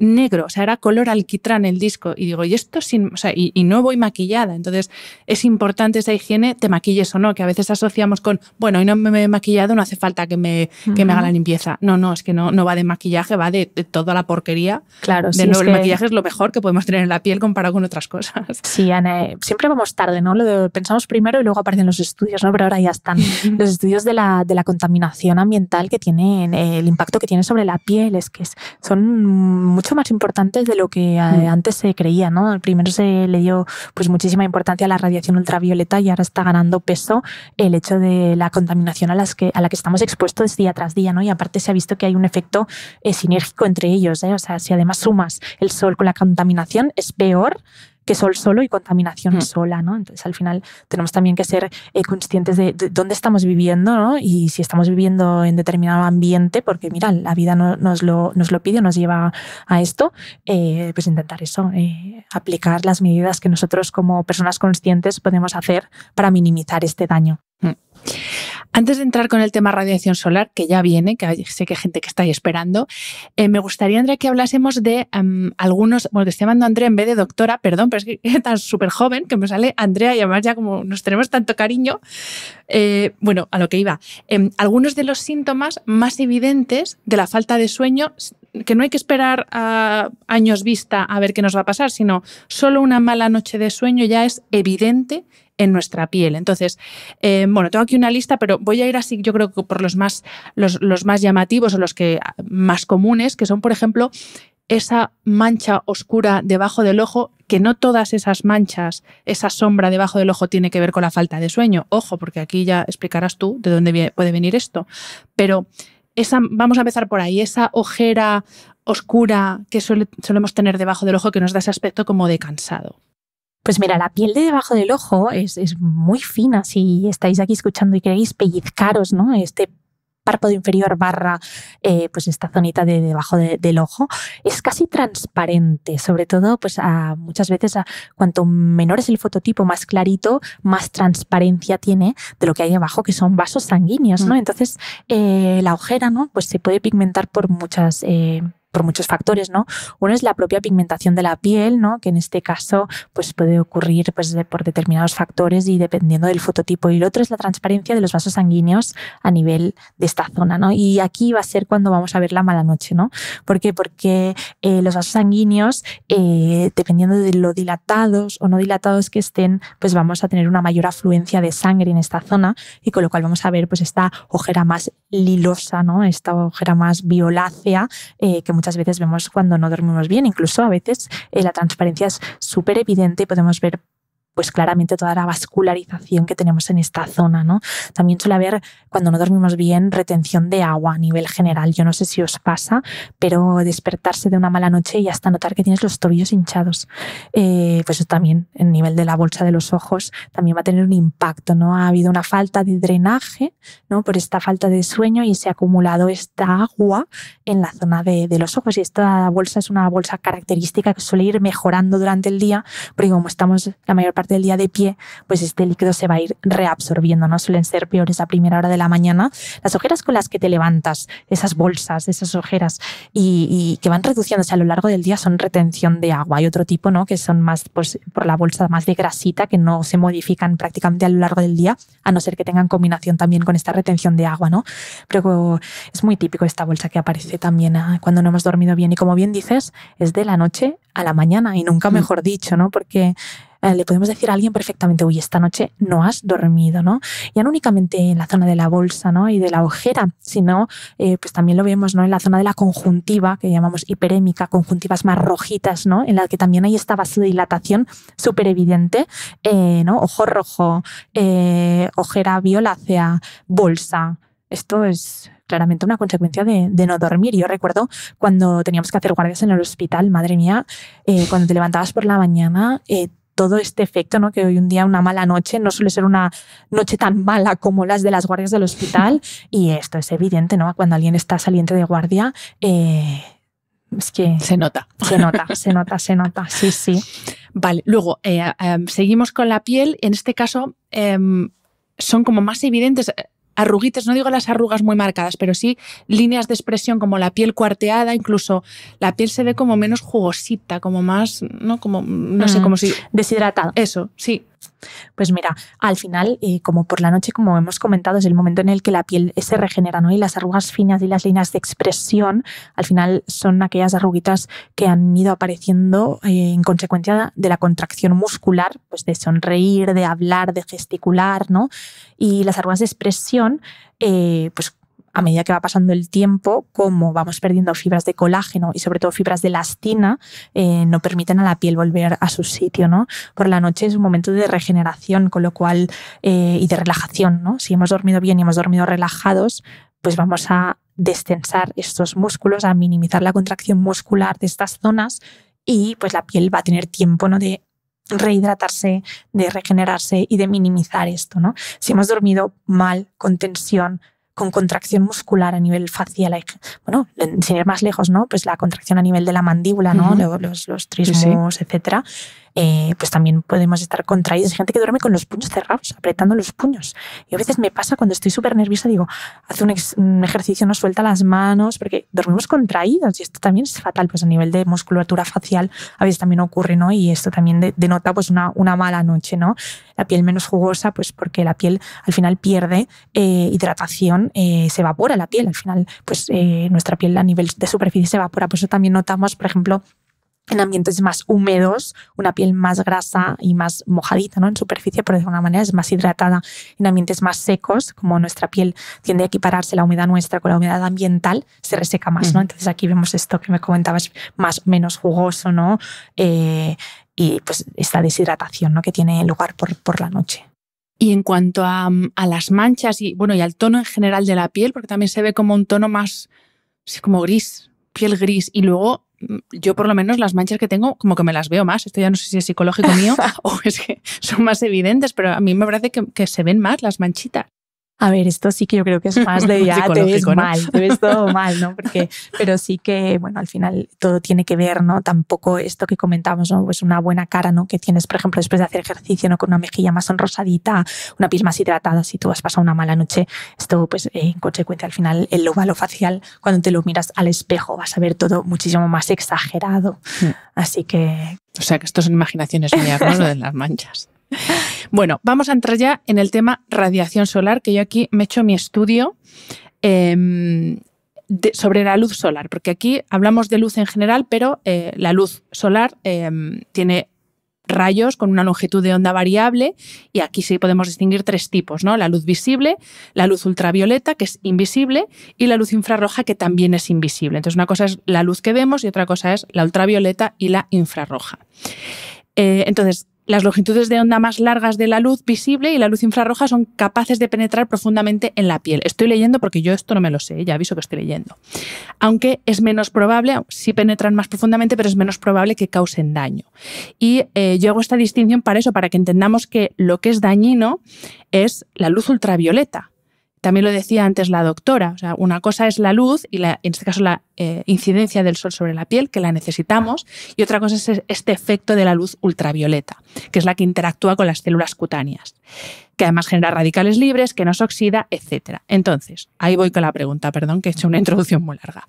negro, o sea, era color alquitrán el disco. Y digo, y esto sin, o sea, y, no voy maquillada. Entonces, es importante esa higiene, te maquilles o no, que a veces asociamos con, bueno, hoy no me he maquillado, no hace falta que me, me haga la limpieza. No, no, es que no, no va de maquillaje, va de, toda la porquería. Claro, de sí. el maquillaje es lo mejor que podemos tener en la piel comparado con otras cosas. Sí, Ana, eh, siempre vamos tarde, ¿no? Lo pensamos primero y luego aparecen los estudios, ¿no? Pero ahora ya están los estudios de la, de la contaminación ambiental que tienen, eh, el impacto que tiene sobre la piel, es que son muchas más importantes de lo que eh, mm. antes se creía, ¿no? Primero se le dio pues muchísima importancia a la radiación ultravioleta y ahora está ganando peso el hecho de la contaminación a, que, a la que estamos expuestos día tras día, ¿no? Y aparte se ha visto que hay un efecto eh, sinérgico entre ellos, ¿eh? O sea, si además sumas el sol con la contaminación, es peor que sol solo y contaminación mm. sola, ¿no? Entonces, al final tenemos también que ser eh, conscientes de, dónde estamos viviendo, ¿no? Y si estamos viviendo en determinado ambiente, porque mira, la vida nos, lo, nos, lo, pide, nos lleva a esto, eh, pues intentar eso, eh, aplicar las medidas que nosotros como personas conscientes podemos hacer para minimizar este daño. Mm. Antes de entrar con el tema radiación solar, que ya viene, que sé que hay gente que está ahí esperando, eh, me gustaría, Andrea, que hablásemos de em, algunos, bueno, te estoy llamando Andrea en vez de doctora, perdón, pero es que es tan súper joven que me sale Andrea y además ya como nos tenemos tanto cariño, eh, bueno, a lo que iba, em, algunos de los síntomas más evidentes de la falta de sueño que no hay que esperar a años vista a ver qué nos va a pasar, sino solo una mala noche de sueño ya es evidente en nuestra piel. Entonces, eh, bueno, tengo aquí una lista, pero voy a ir así, yo creo que por los más, los, los más llamativos o los que más comunes, que son, por ejemplo, esa mancha oscura debajo del ojo, que no todas esas manchas, esa sombra debajo del ojo tiene que ver con la falta de sueño. Ojo, porque aquí ya explicarás tú de dónde puede venir esto. Pero vamos a empezar por ahí, esa ojera oscura que solemos tener debajo del ojo que nos da ese aspecto como de cansado? Pues mira, la piel de debajo del ojo es, muy fina. Si estáis aquí escuchando y queréis pellizcaros, ¿no? Este párpado inferior barra eh, pues esta zonita de debajo del ojo es casi transparente sobre todo pues muchas veces cuanto menor es el fototipo más clarito más transparencia tiene de lo que hay debajo que son vasos sanguíneos no mm. entonces eh, la ojera no pues se puede pigmentar por muchas eh, por muchos factores, ¿no? Uno es la propia pigmentación de la piel, ¿no? Que en este caso pues puede ocurrir pues, por determinados factores y dependiendo del fototipo. Y el otro es la transparencia de los vasos sanguíneos a nivel de esta zona, ¿no? Y aquí va a ser cuando vamos a ver la mala noche, ¿no? ¿Por qué? Porque eh, los vasos sanguíneos, eh, dependiendo de lo dilatados o no dilatados que estén, pues vamos a tener una mayor afluencia de sangre en esta zona y con lo cual vamos a ver pues esta ojera más lilosa, ¿no? Esta ojera más violácea eh, que muchas veces vemos cuando no dormimos bien. Incluso a veces eh, la transparencia es súper evidente podemos ver pues claramente toda la vascularización que tenemos en esta zona, ¿no? También suele haber, cuando no dormimos bien, retención de agua a nivel general. Yo no sé si os pasa, pero despertarse de una mala noche y hasta notar que tienes los tobillos hinchados. Eh, pues eso también, el nivel de la bolsa de los ojos, también va a tener un impacto, ¿no? Ha habido una falta de drenaje, ¿no? Por esta falta de sueño y se ha acumulado esta agua en la zona de, de los ojos. Y esta bolsa es una bolsa característica que suele ir mejorando durante el día, porque como estamos la mayor parte del día de pie, pues este líquido se va a ir reabsorbiendo, ¿no? Suelen ser peores a primera hora de la mañana. Las ojeras con las que te levantas, esas bolsas, esas ojeras, y, que van reduciéndose a lo largo del día son retención de agua. Hay otro tipo, ¿no? Que son más pues, por la bolsa más de grasita, que no se modifican prácticamente a lo largo del día, a no ser que tengan combinación también con esta retención de agua, ¿no? Pero es muy típico esta bolsa que aparece también ah, cuando no hemos dormido bien. Y como bien dices, es de la noche a la mañana y nunca mm. mejor dicho, ¿no? Porque eh, le podemos decir a alguien perfectamente, uy, esta noche no has dormido, ¿no? Ya no únicamente en la zona de la bolsa, ¿no? Y de la ojera, sino eh, pues también lo vemos, ¿no? En la zona de la conjuntiva, que llamamos hiperémica, conjuntivas más rojitas, ¿no? En la que también hay esta vasodilatación súper evidente, eh, ¿no? Ojo rojo, ojera violácea, bolsa. Esto es claramente una consecuencia de, no dormir. Yo recuerdo cuando teníamos que hacer guardias en el hospital, madre mía, cuando te levantabas por la mañana, todo este efecto, ¿no? que hoy un día una mala noche no suele ser una noche tan mala como las de las guardias del hospital. y esto es evidente, ¿no? cuando alguien está saliente de guardia, eh, es que... Se nota. Se nota, se nota, se nota, sí, sí. Vale, luego eh, eh, seguimos con la piel. En este caso em, son como más evidentes arruguitas, no digo las arrugas muy marcadas, pero sí líneas de expresión como la piel cuarteada, incluso la piel se ve como menos jugosita, como más, ¿no? Como, no sé, mm. como si... Deshidratada. Eso, sí. Pues mira, al final, eh, como por la noche, como hemos comentado, es el momento en el que la piel eh, se regenera, ¿no? Y las arrugas finas y las líneas de expresión, al final son aquellas arruguitas que han ido apareciendo eh, en consecuencia de la contracción muscular, pues de sonreír, de hablar, de gesticular, ¿no? Y las arrugas de expresión, pues a medida que va pasando el tiempo, como vamos perdiendo fibras de colágeno y sobre todo fibras de elastina, eh, no permiten a la piel volver a su sitio, ¿no? Por la noche es un momento de regeneración, con lo cual, eh, y de relajación, ¿no? Si hemos dormido bien y hemos dormido relajados, pues vamos a destensar estos músculos, a minimizar la contracción muscular de estas zonas y pues la piel va a tener tiempo, ¿no? De rehidratarse, de regenerarse y de minimizar esto, ¿no? Si hemos dormido mal, con tensión, con contracción muscular a nivel facial. Bueno, sin ir más lejos, ¿no? Pues la contracción a nivel de la mandíbula, ¿no? los, los, trismos, etcétera. Eh, pues también podemos estar contraídos. Hay gente que duerme con los puños cerrados, apretando los puños. Y a veces me pasa cuando estoy súper nerviosa, digo, hace un, ejercicio, no suelta las manos, porque dormimos contraídos y esto también es fatal, pues a nivel de musculatura facial a veces también ocurre, ¿no? Y esto también denota pues una, una, mala noche, ¿no? La piel menos jugosa, pues porque la piel al final pierde eh, hidratación se evapora la piel. Al final, pues eh, nuestra piel a nivel de superficie se evapora. Por eso también notamos, por ejemplo, en ambientes más húmedos, una piel más grasa y más mojadita, ¿no? En superficie, por de alguna manera, es más hidratada. En ambientes más secos, como nuestra piel tiende a equipararse la humedad nuestra con la humedad ambiental, se reseca más, ¿no? Entonces aquí vemos esto que me comentabas, más menos jugoso, ¿no? Eh, y pues esta deshidratación, ¿no? Que tiene lugar por, por la noche. Y en cuanto mm, a, las manchas y, bueno, y al tono en general de la piel, porque también se ve como un tono más, como gris, piel gris. Y luego mm, yo por lo menos las manchas que tengo como que me las veo más. Esto ya no sé si es psicológico mío o es que son más evidentes, pero a mí me parece que se ven más las manchitas a ver, esto sí que yo creo que es más de ya te ves mal, te ves todo mal, ¿no? Porque, pero sí que, bueno, al final todo tiene que ver, ¿no? Tampoco esto que comentamos, ¿no? Pues una buena cara, ¿no? Que tienes, por ejemplo, después de hacer ejercicio, ¿no? Con una mejilla más sonrosadita, una piel más hidratada, si tú has pasado una mala noche, esto, pues, eh, en consecuencia, al final, el óvalo facial, cuando te lo miras al espejo, vas a ver todo muchísimo más exagerado. Mm. Así que... O sea, que esto son imaginaciones mías, ¿no? Lo de las manchas bueno, vamos a entrar ya en el tema radiación solar, que yo aquí me he hecho mi estudio. Em, sobre la luz solar, porque aquí hablamos de luz en general, pero eh, la luz solar em, tiene rayos con una longitud de onda variable y aquí sí podemos distinguir tres tipos, ¿no? La luz visible, la luz ultravioleta, que es invisible, y la luz infrarroja, que también es invisible. Entonces, una cosa es la luz que vemos y otra cosa es la ultravioleta y la infrarroja. Eh, entonces, las longitudes de onda más largas de la luz visible y la luz infrarroja son capaces de penetrar profundamente en la piel. Estoy leyendo porque yo esto no me lo sé, ya aviso que estoy leyendo. Aunque es menos probable, sí penetran más profundamente, pero es menos probable que causen daño. Y eh, yo hago esta distinción para eso, para que entendamos que lo que es dañino es la luz ultravioleta también lo decía antes la doctora, o sea, una cosa es la luz y en este caso la eh, incidencia del sol sobre la piel, que la necesitamos, y otra cosa es este efecto de la luz ultravioleta, que es la que interactúa con las células cutáneas, que además genera radicales libres, que nos oxida, etc. Entonces, ahí voy con la pregunta, perdón, que he hecho una introducción muy larga.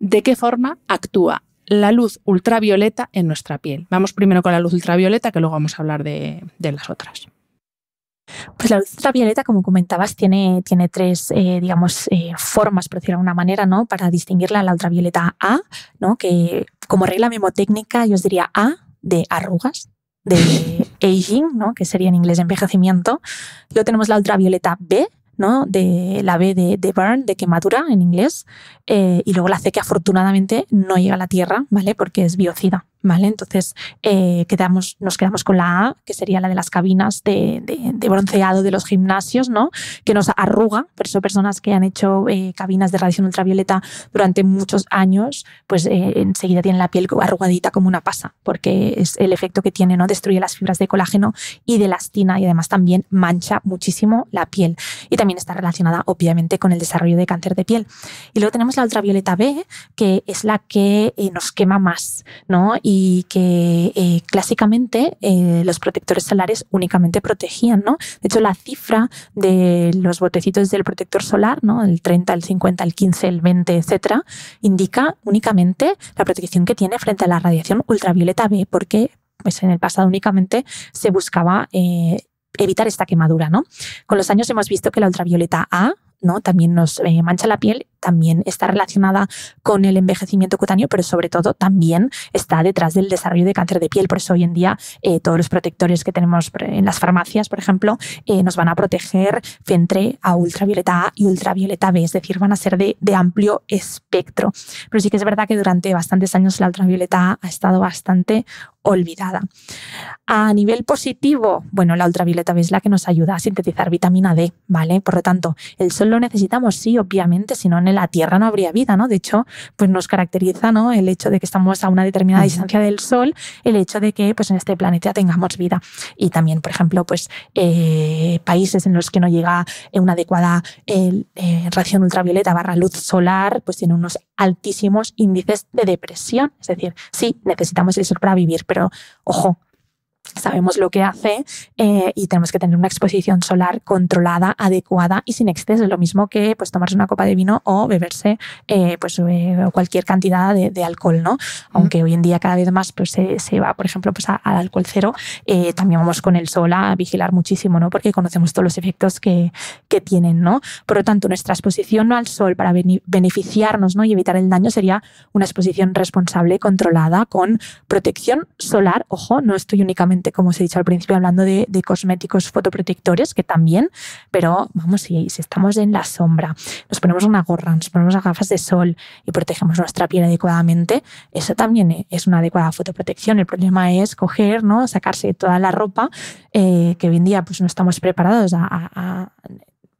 ¿De qué forma actúa la luz ultravioleta en nuestra piel? Vamos primero con la luz ultravioleta, que luego vamos a hablar de las otras. Pues la ultravioleta, como comentabas, tiene, tiene tres, eh, digamos, eh, formas, por decirlo de alguna manera, ¿no? Para distinguirla la ultravioleta A, ¿no? Que como regla memotécnica yo os diría A de arrugas, de aging, ¿no? Que sería en inglés envejecimiento. Luego tenemos la ultravioleta B, ¿no? De la B de, de, burn, de quemadura en inglés, eh, y luego la C que afortunadamente no llega a la Tierra, ¿vale? Porque es biocida. Entonces eh, quedamos, nos quedamos con la A, que sería la de las cabinas de, bronceado de los gimnasios, ¿no? que nos arruga. Por eso personas que han hecho eh, cabinas de radiación ultravioleta durante muchos años, pues eh, enseguida tienen la piel arrugadita como una pasa, porque es el efecto que tiene, ¿no? destruye las fibras de colágeno y de elastina y además también mancha muchísimo la piel. Y también está relacionada obviamente con el desarrollo de cáncer de piel. Y luego tenemos la ultravioleta B, que es la que nos quema más. ¿no? y que eh, clásicamente eh, los protectores solares únicamente protegían, ¿no? De hecho, la cifra de los botecitos del protector solar, ¿no? El 30, el 50, el 15, el 20, etcétera, indica únicamente la protección que tiene frente a la radiación ultravioleta B, porque pues, en el pasado únicamente se buscaba eh, evitar esta quemadura, ¿no? Con los años hemos visto que la ultravioleta A, ¿no? También nos mancha la piel también está relacionada con el envejecimiento cutáneo, pero sobre todo también está detrás del desarrollo de cáncer de piel. Por eso hoy en día eh, todos los protectores que tenemos en las farmacias, por ejemplo, eh, nos van a proteger frente a ultravioleta A y ultravioleta B, es decir, van a ser de, amplio espectro. Pero sí que es verdad que durante bastantes años la ultravioleta A ha estado bastante olvidada. A nivel positivo, bueno, la ultravioleta B es la que nos ayuda a sintetizar vitamina D, ¿vale? Por lo tanto, el sol lo necesitamos sí, obviamente, si no la Tierra no habría vida, ¿no? De hecho, pues nos caracteriza, ¿no? El hecho de que estamos a una determinada distancia del Sol, el hecho de que, pues en este planeta tengamos vida. Y también, por ejemplo, pues eh, países en los que no llega eh, una adecuada eh, reacción ultravioleta barra luz solar, pues tienen unos altísimos índices de depresión. Es decir, sí, necesitamos el sol para vivir, pero ojo, sabemos lo que hace eh, y tenemos que tener una exposición solar controlada, adecuada y sin exceso. Lo mismo que pues, tomarse una copa de vino o beberse eh, pues, eh, cualquier cantidad de, alcohol, ¿no? Aunque hoy en día cada vez más pues, se, va, por ejemplo, pues, al alcohol cero, también vamos con el sol a vigilar muchísimo, ¿no? Porque conocemos todos los efectos que, que tienen, ¿no? Por lo tanto, nuestra exposición al sol para beneficiarnos ¿no? y evitar el daño sería una exposición responsable, controlada, con protección solar. Ojo, no estoy únicamente como os he dicho al principio, hablando de, cosméticos fotoprotectores, que también, pero vamos, si, estamos en la sombra, nos ponemos una gorra, nos ponemos gafas de sol y protegemos nuestra piel adecuadamente, eso también es una adecuada fotoprotección. El problema es coger, ¿no? sacarse toda la ropa, eh, que hoy en día pues, no estamos preparados a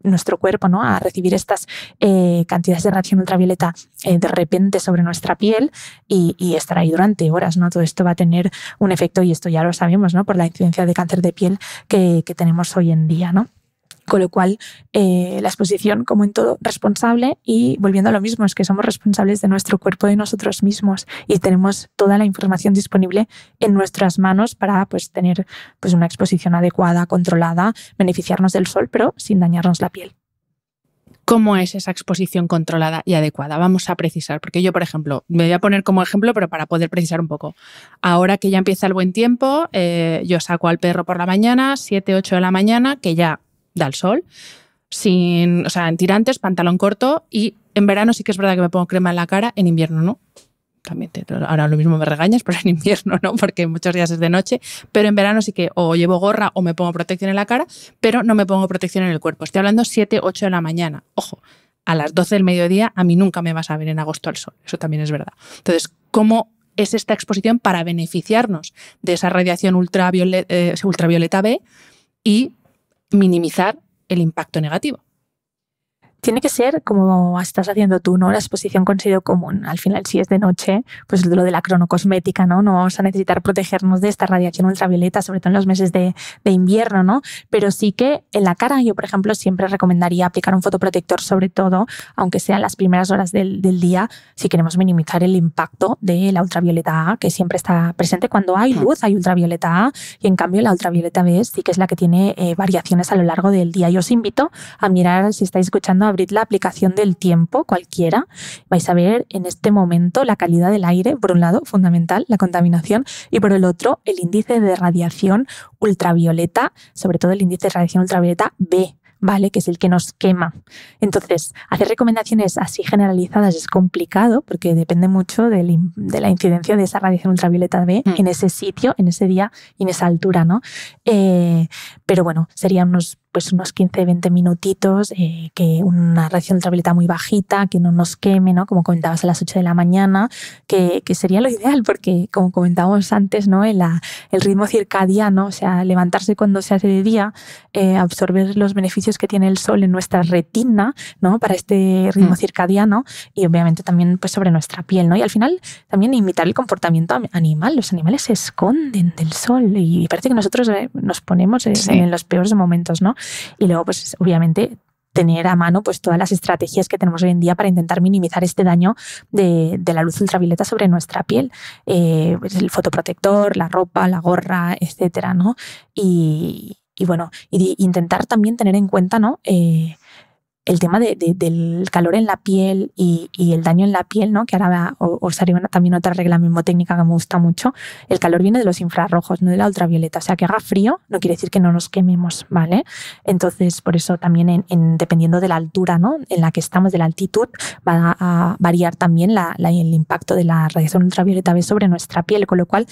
nuestro cuerpo ¿no? a recibir estas eh, cantidades de radiación ultravioleta eh, de repente sobre nuestra piel y, estar ahí durante horas. ¿no? Todo esto va a tener un efecto, y esto ya lo sabemos, ¿no? por la incidencia de cáncer de piel que, que tenemos hoy en día. ¿no? Con lo cual, eh, la exposición, como en todo, responsable y volviendo a lo mismo, es que somos responsables de nuestro cuerpo, de nosotros mismos y tenemos toda la información disponible en nuestras manos para pues, tener pues, una exposición adecuada, controlada, beneficiarnos del sol, pero sin dañarnos la piel. ¿Cómo es esa exposición controlada y adecuada? Vamos a precisar, porque yo, por ejemplo, me voy a poner como ejemplo, pero para poder precisar un poco. Ahora que ya empieza el buen tiempo, eh, yo saco al perro por la mañana, 7, 8 de la mañana, que ya al sol, sin, en tirantes, pantalón corto y en verano sí que es verdad que me pongo crema en la cara, en invierno no. También ahora lo mismo me regañas, pero en invierno no, porque muchos días es de noche, pero en verano sí que o llevo gorra o me pongo protección en la cara, pero no me pongo protección en el cuerpo. Estoy hablando 7, 8 de la mañana. Ojo, a las 12 del mediodía a mí nunca me vas a ver en agosto al sol, eso también es verdad. Entonces, ¿cómo es esta exposición para beneficiarnos de esa radiación ultravioleta, eh, ultravioleta B y minimizar el impacto negativo tiene que ser como estás haciendo tú, ¿no? La exposición con sello común. Al final, si es de noche, pues lo de la cronocosmética, ¿no? No vamos a necesitar protegernos de esta radiación ultravioleta, sobre todo en los meses de, invierno, ¿no? Pero sí que en la cara, yo, por ejemplo, siempre recomendaría aplicar un fotoprotector, sobre todo, aunque sean las primeras horas del, día, si queremos minimizar el impacto de la ultravioleta A, que siempre está presente cuando hay mm. luz, hay ultravioleta A, y en cambio la ultravioleta B sí que es la que tiene eh, variaciones a lo largo del día. Yo os invito a mirar si estáis escuchando abrid la aplicación del tiempo cualquiera, vais a ver en este momento la calidad del aire, por un lado, fundamental, la contaminación, y por el otro, el índice de radiación ultravioleta, sobre todo el índice de radiación ultravioleta B, ¿vale? Que es el que nos quema. Entonces, hacer recomendaciones así generalizadas es complicado porque depende mucho de la incidencia de esa radiación ultravioleta B mm. en ese sitio, en ese día y en esa altura, ¿no? Eh, pero bueno, serían unos pues unos 15, 20 minutitos, eh, que una reacción ultravioleta muy bajita, que no nos queme, ¿no? Como comentabas a las 8 de la mañana, que, sería lo ideal, porque como comentábamos antes, ¿no? El, el, ritmo circadiano, o sea, levantarse cuando se hace de día, eh, absorber los beneficios que tiene el sol en nuestra retina, ¿no? Para este ritmo mm. circadiano y obviamente también pues sobre nuestra piel, ¿no? Y al final también imitar el comportamiento animal. Los animales se esconden del sol y parece que nosotros eh, nos ponemos en los peores momentos, ¿no? Y luego, pues obviamente, tener a mano pues, todas las estrategias que tenemos hoy en día para intentar minimizar este daño de, la luz ultravioleta sobre nuestra piel. Eh, pues, el fotoprotector, la ropa, la gorra, etcétera, ¿no? Y, bueno, y intentar también tener en cuenta, ¿no? Eh, el tema del calor en la piel y, el daño en la piel, ¿no? que ahora os haré también otra regla técnica que me gusta mucho, el calor viene de los infrarrojos, no de la ultravioleta. O sea, que haga frío no quiere decir que no nos quememos, ¿vale? Entonces, por eso también en, dependiendo de la altura ¿no? en la que estamos, de la altitud, va a, variar también el impacto de la radiación ultravioleta sobre nuestra piel, con lo cual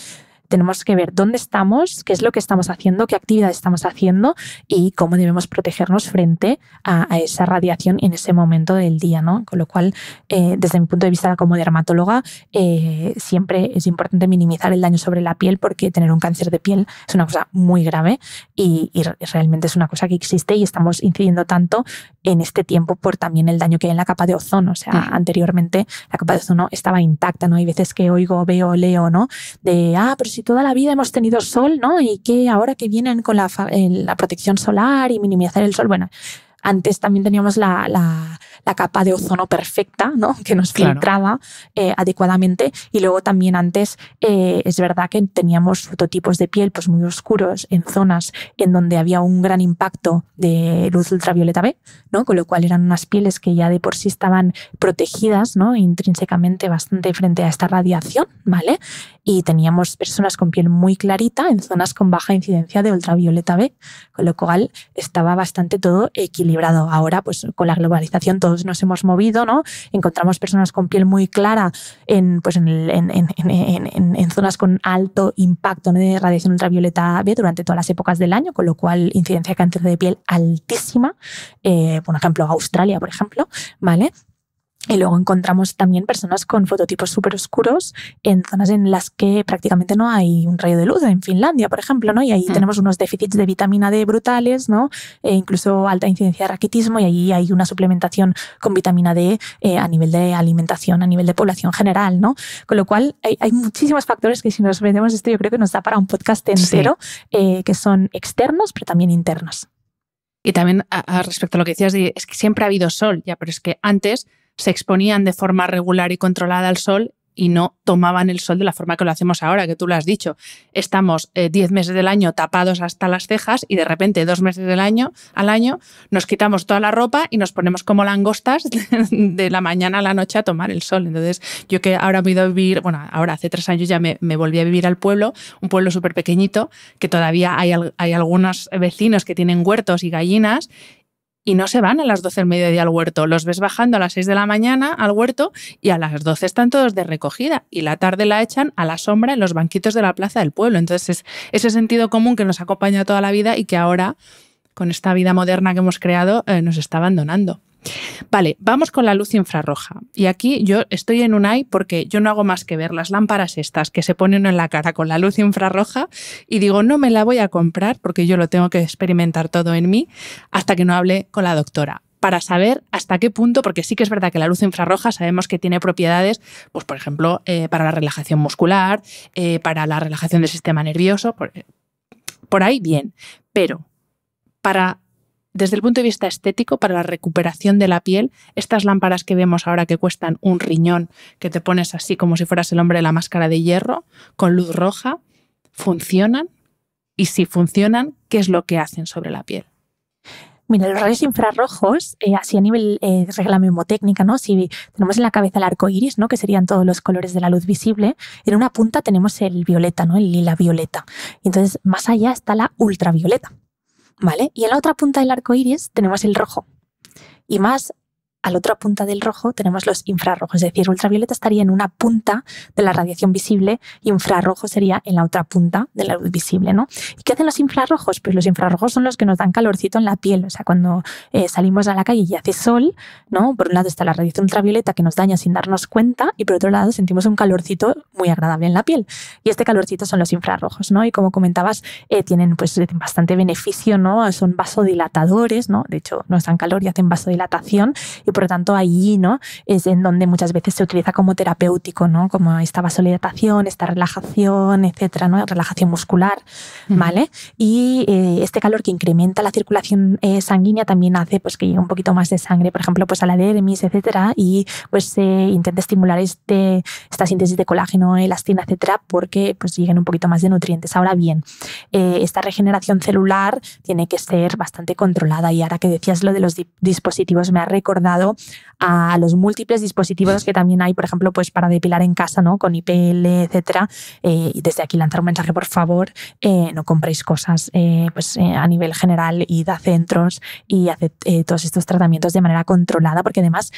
tenemos que ver dónde estamos, qué es lo que estamos haciendo, qué actividad estamos haciendo y cómo debemos protegernos frente a, esa radiación en ese momento del día, ¿no? Con lo cual, eh, desde mi punto de vista como dermatóloga, eh, siempre es importante minimizar el daño sobre la piel porque tener un cáncer de piel es una cosa muy grave y, realmente es una cosa que existe y estamos incidiendo tanto en este tiempo por también el daño que hay en la capa de ozono. O sea, anteriormente la capa de ozono estaba intacta, ¿no? Hay veces que oigo, veo, leo, ¿no? De, ah, pero si si toda la vida hemos tenido sol, ¿no? Y que ahora que vienen con la, protección solar y minimizar el sol, bueno, antes también teníamos la, capa de ozono perfecta, ¿no? que nos filtraba eh, adecuadamente. Y luego también antes eh, es verdad que teníamos fototipos de piel pues, muy oscuros en zonas en donde había un gran impacto de luz ultravioleta B, ¿no? con lo cual eran unas pieles que ya de por sí estaban protegidas ¿no? intrínsecamente bastante frente a esta radiación. ¿vale? y teníamos personas con piel muy clarita en zonas con baja incidencia de ultravioleta B, con lo cual estaba bastante todo equilibrado. Ahora, pues con la globalización todos nos hemos movido, ¿no? Encontramos personas con piel muy clara en, pues, en, en, en, zonas con alto impacto de radiación ultravioleta B durante todas las épocas del año, con lo cual incidencia de cáncer de piel altísima, eh, por ejemplo, Australia, por ejemplo, ¿vale? Y luego encontramos también personas con fototipos súper oscuros en zonas en las que prácticamente no hay un rayo de luz, en Finlandia, por ejemplo, ¿no? Y ahí mm. tenemos unos déficits de vitamina D brutales, ¿no? E incluso alta incidencia de raquitismo y ahí hay una suplementación con vitamina D eh, a nivel de alimentación, a nivel de población general, ¿no? Con lo cual hay, muchísimos factores que si nos vendemos esto yo creo que nos da para un podcast entero, eh, que son externos pero también internos. Y también respecto a lo que decías, es que siempre ha habido sol, ya, pero es que antes se exponían de forma regular y controlada al sol y no tomaban el sol de la forma que lo hacemos ahora, que tú lo has dicho. Estamos 10 eh, meses del año tapados hasta las cejas y de repente dos meses del año al año nos quitamos toda la ropa y nos ponemos como langostas de la mañana a la noche a tomar el sol. Entonces, yo que ahora me he ido a vivir, bueno, ahora hace tres años ya me, volví a vivir al pueblo, un pueblo súper pequeñito, que todavía hay, hay algunos vecinos que tienen huertos y gallinas y no se van a las 12 del mediodía al huerto. Los ves bajando a las 6 de la mañana al huerto y a las 12 están todos de recogida y la tarde la echan a la sombra en los banquitos de la plaza del pueblo. Entonces, es ese sentido común que nos acompaña toda la vida y que ahora con esta vida moderna que hemos creado, eh, nos está abandonando. Vale, vamos con la luz infrarroja. Y aquí yo estoy en un AI porque yo no hago más que ver las lámparas estas que se ponen en la cara con la luz infrarroja y digo, no me la voy a comprar porque yo lo tengo que experimentar todo en mí hasta que no hable con la doctora para saber hasta qué punto, porque sí que es verdad que la luz infrarroja sabemos que tiene propiedades, pues por ejemplo, eh, para la relajación muscular, eh, para la relajación del sistema nervioso, por ahí bien, pero para, desde el punto de vista estético, para la recuperación de la piel, estas lámparas que vemos ahora que cuestan un riñón, que te pones así como si fueras el hombre de la máscara de hierro, con luz roja, ¿funcionan? Y si funcionan, ¿qué es lo que hacen sobre la piel? Mira, los rayos infrarrojos, eh, así a nivel de eh, regla memotécnica, ¿no? Si tenemos en la cabeza el arco iris, ¿no? Que serían todos los colores de la luz visible, en una punta tenemos el violeta, ¿no? El lila violeta. entonces, más allá está la ultravioleta. ¿vale? Y en la otra punta del arco iris tenemos el rojo. Y más a la otra punta del rojo tenemos los infrarrojos, es decir, ultravioleta estaría en una punta de la radiación visible, y infrarrojo sería en la otra punta de la luz visible, ¿no? ¿Y qué hacen los infrarrojos? Pues los infrarrojos son los que nos dan calorcito en la piel, o sea, cuando eh, salimos a la calle y hace sol, ¿no? Por un lado está la radiación ultravioleta que nos daña sin darnos cuenta y por otro lado sentimos un calorcito muy agradable en la piel. Y este calorcito son los infrarrojos, ¿no? Y como comentabas, eh, tienen pues bastante beneficio, ¿no? Son vasodilatadores, ¿no? De hecho, nos dan calor y hacen vasodilatación y por lo tanto allí ¿no? es en donde muchas veces se utiliza como terapéutico, ¿no? como esta vasodilatación, esta relajación, etcétera, ¿no? relajación muscular, ¿vale? Y eh, este calor que incrementa la circulación eh, sanguínea también hace pues, que llegue un poquito más de sangre, por ejemplo, pues a la dermis, etcétera, y pues se intenta estimular este, esta síntesis de colágeno, elastina, etcétera, porque pues lleguen un poquito más de nutrientes. Ahora bien, eh, esta regeneración celular tiene que ser bastante controlada y ahora que decías lo de los dispositivos me ha recordado a los múltiples dispositivos que también hay, por ejemplo, pues para depilar en casa, ¿no? Con IPL, etcétera. Eh, y desde aquí lanzar un mensaje, por favor, eh, no compréis cosas eh, pues, a nivel general, y a centros y haced todos estos tratamientos de manera controlada, porque además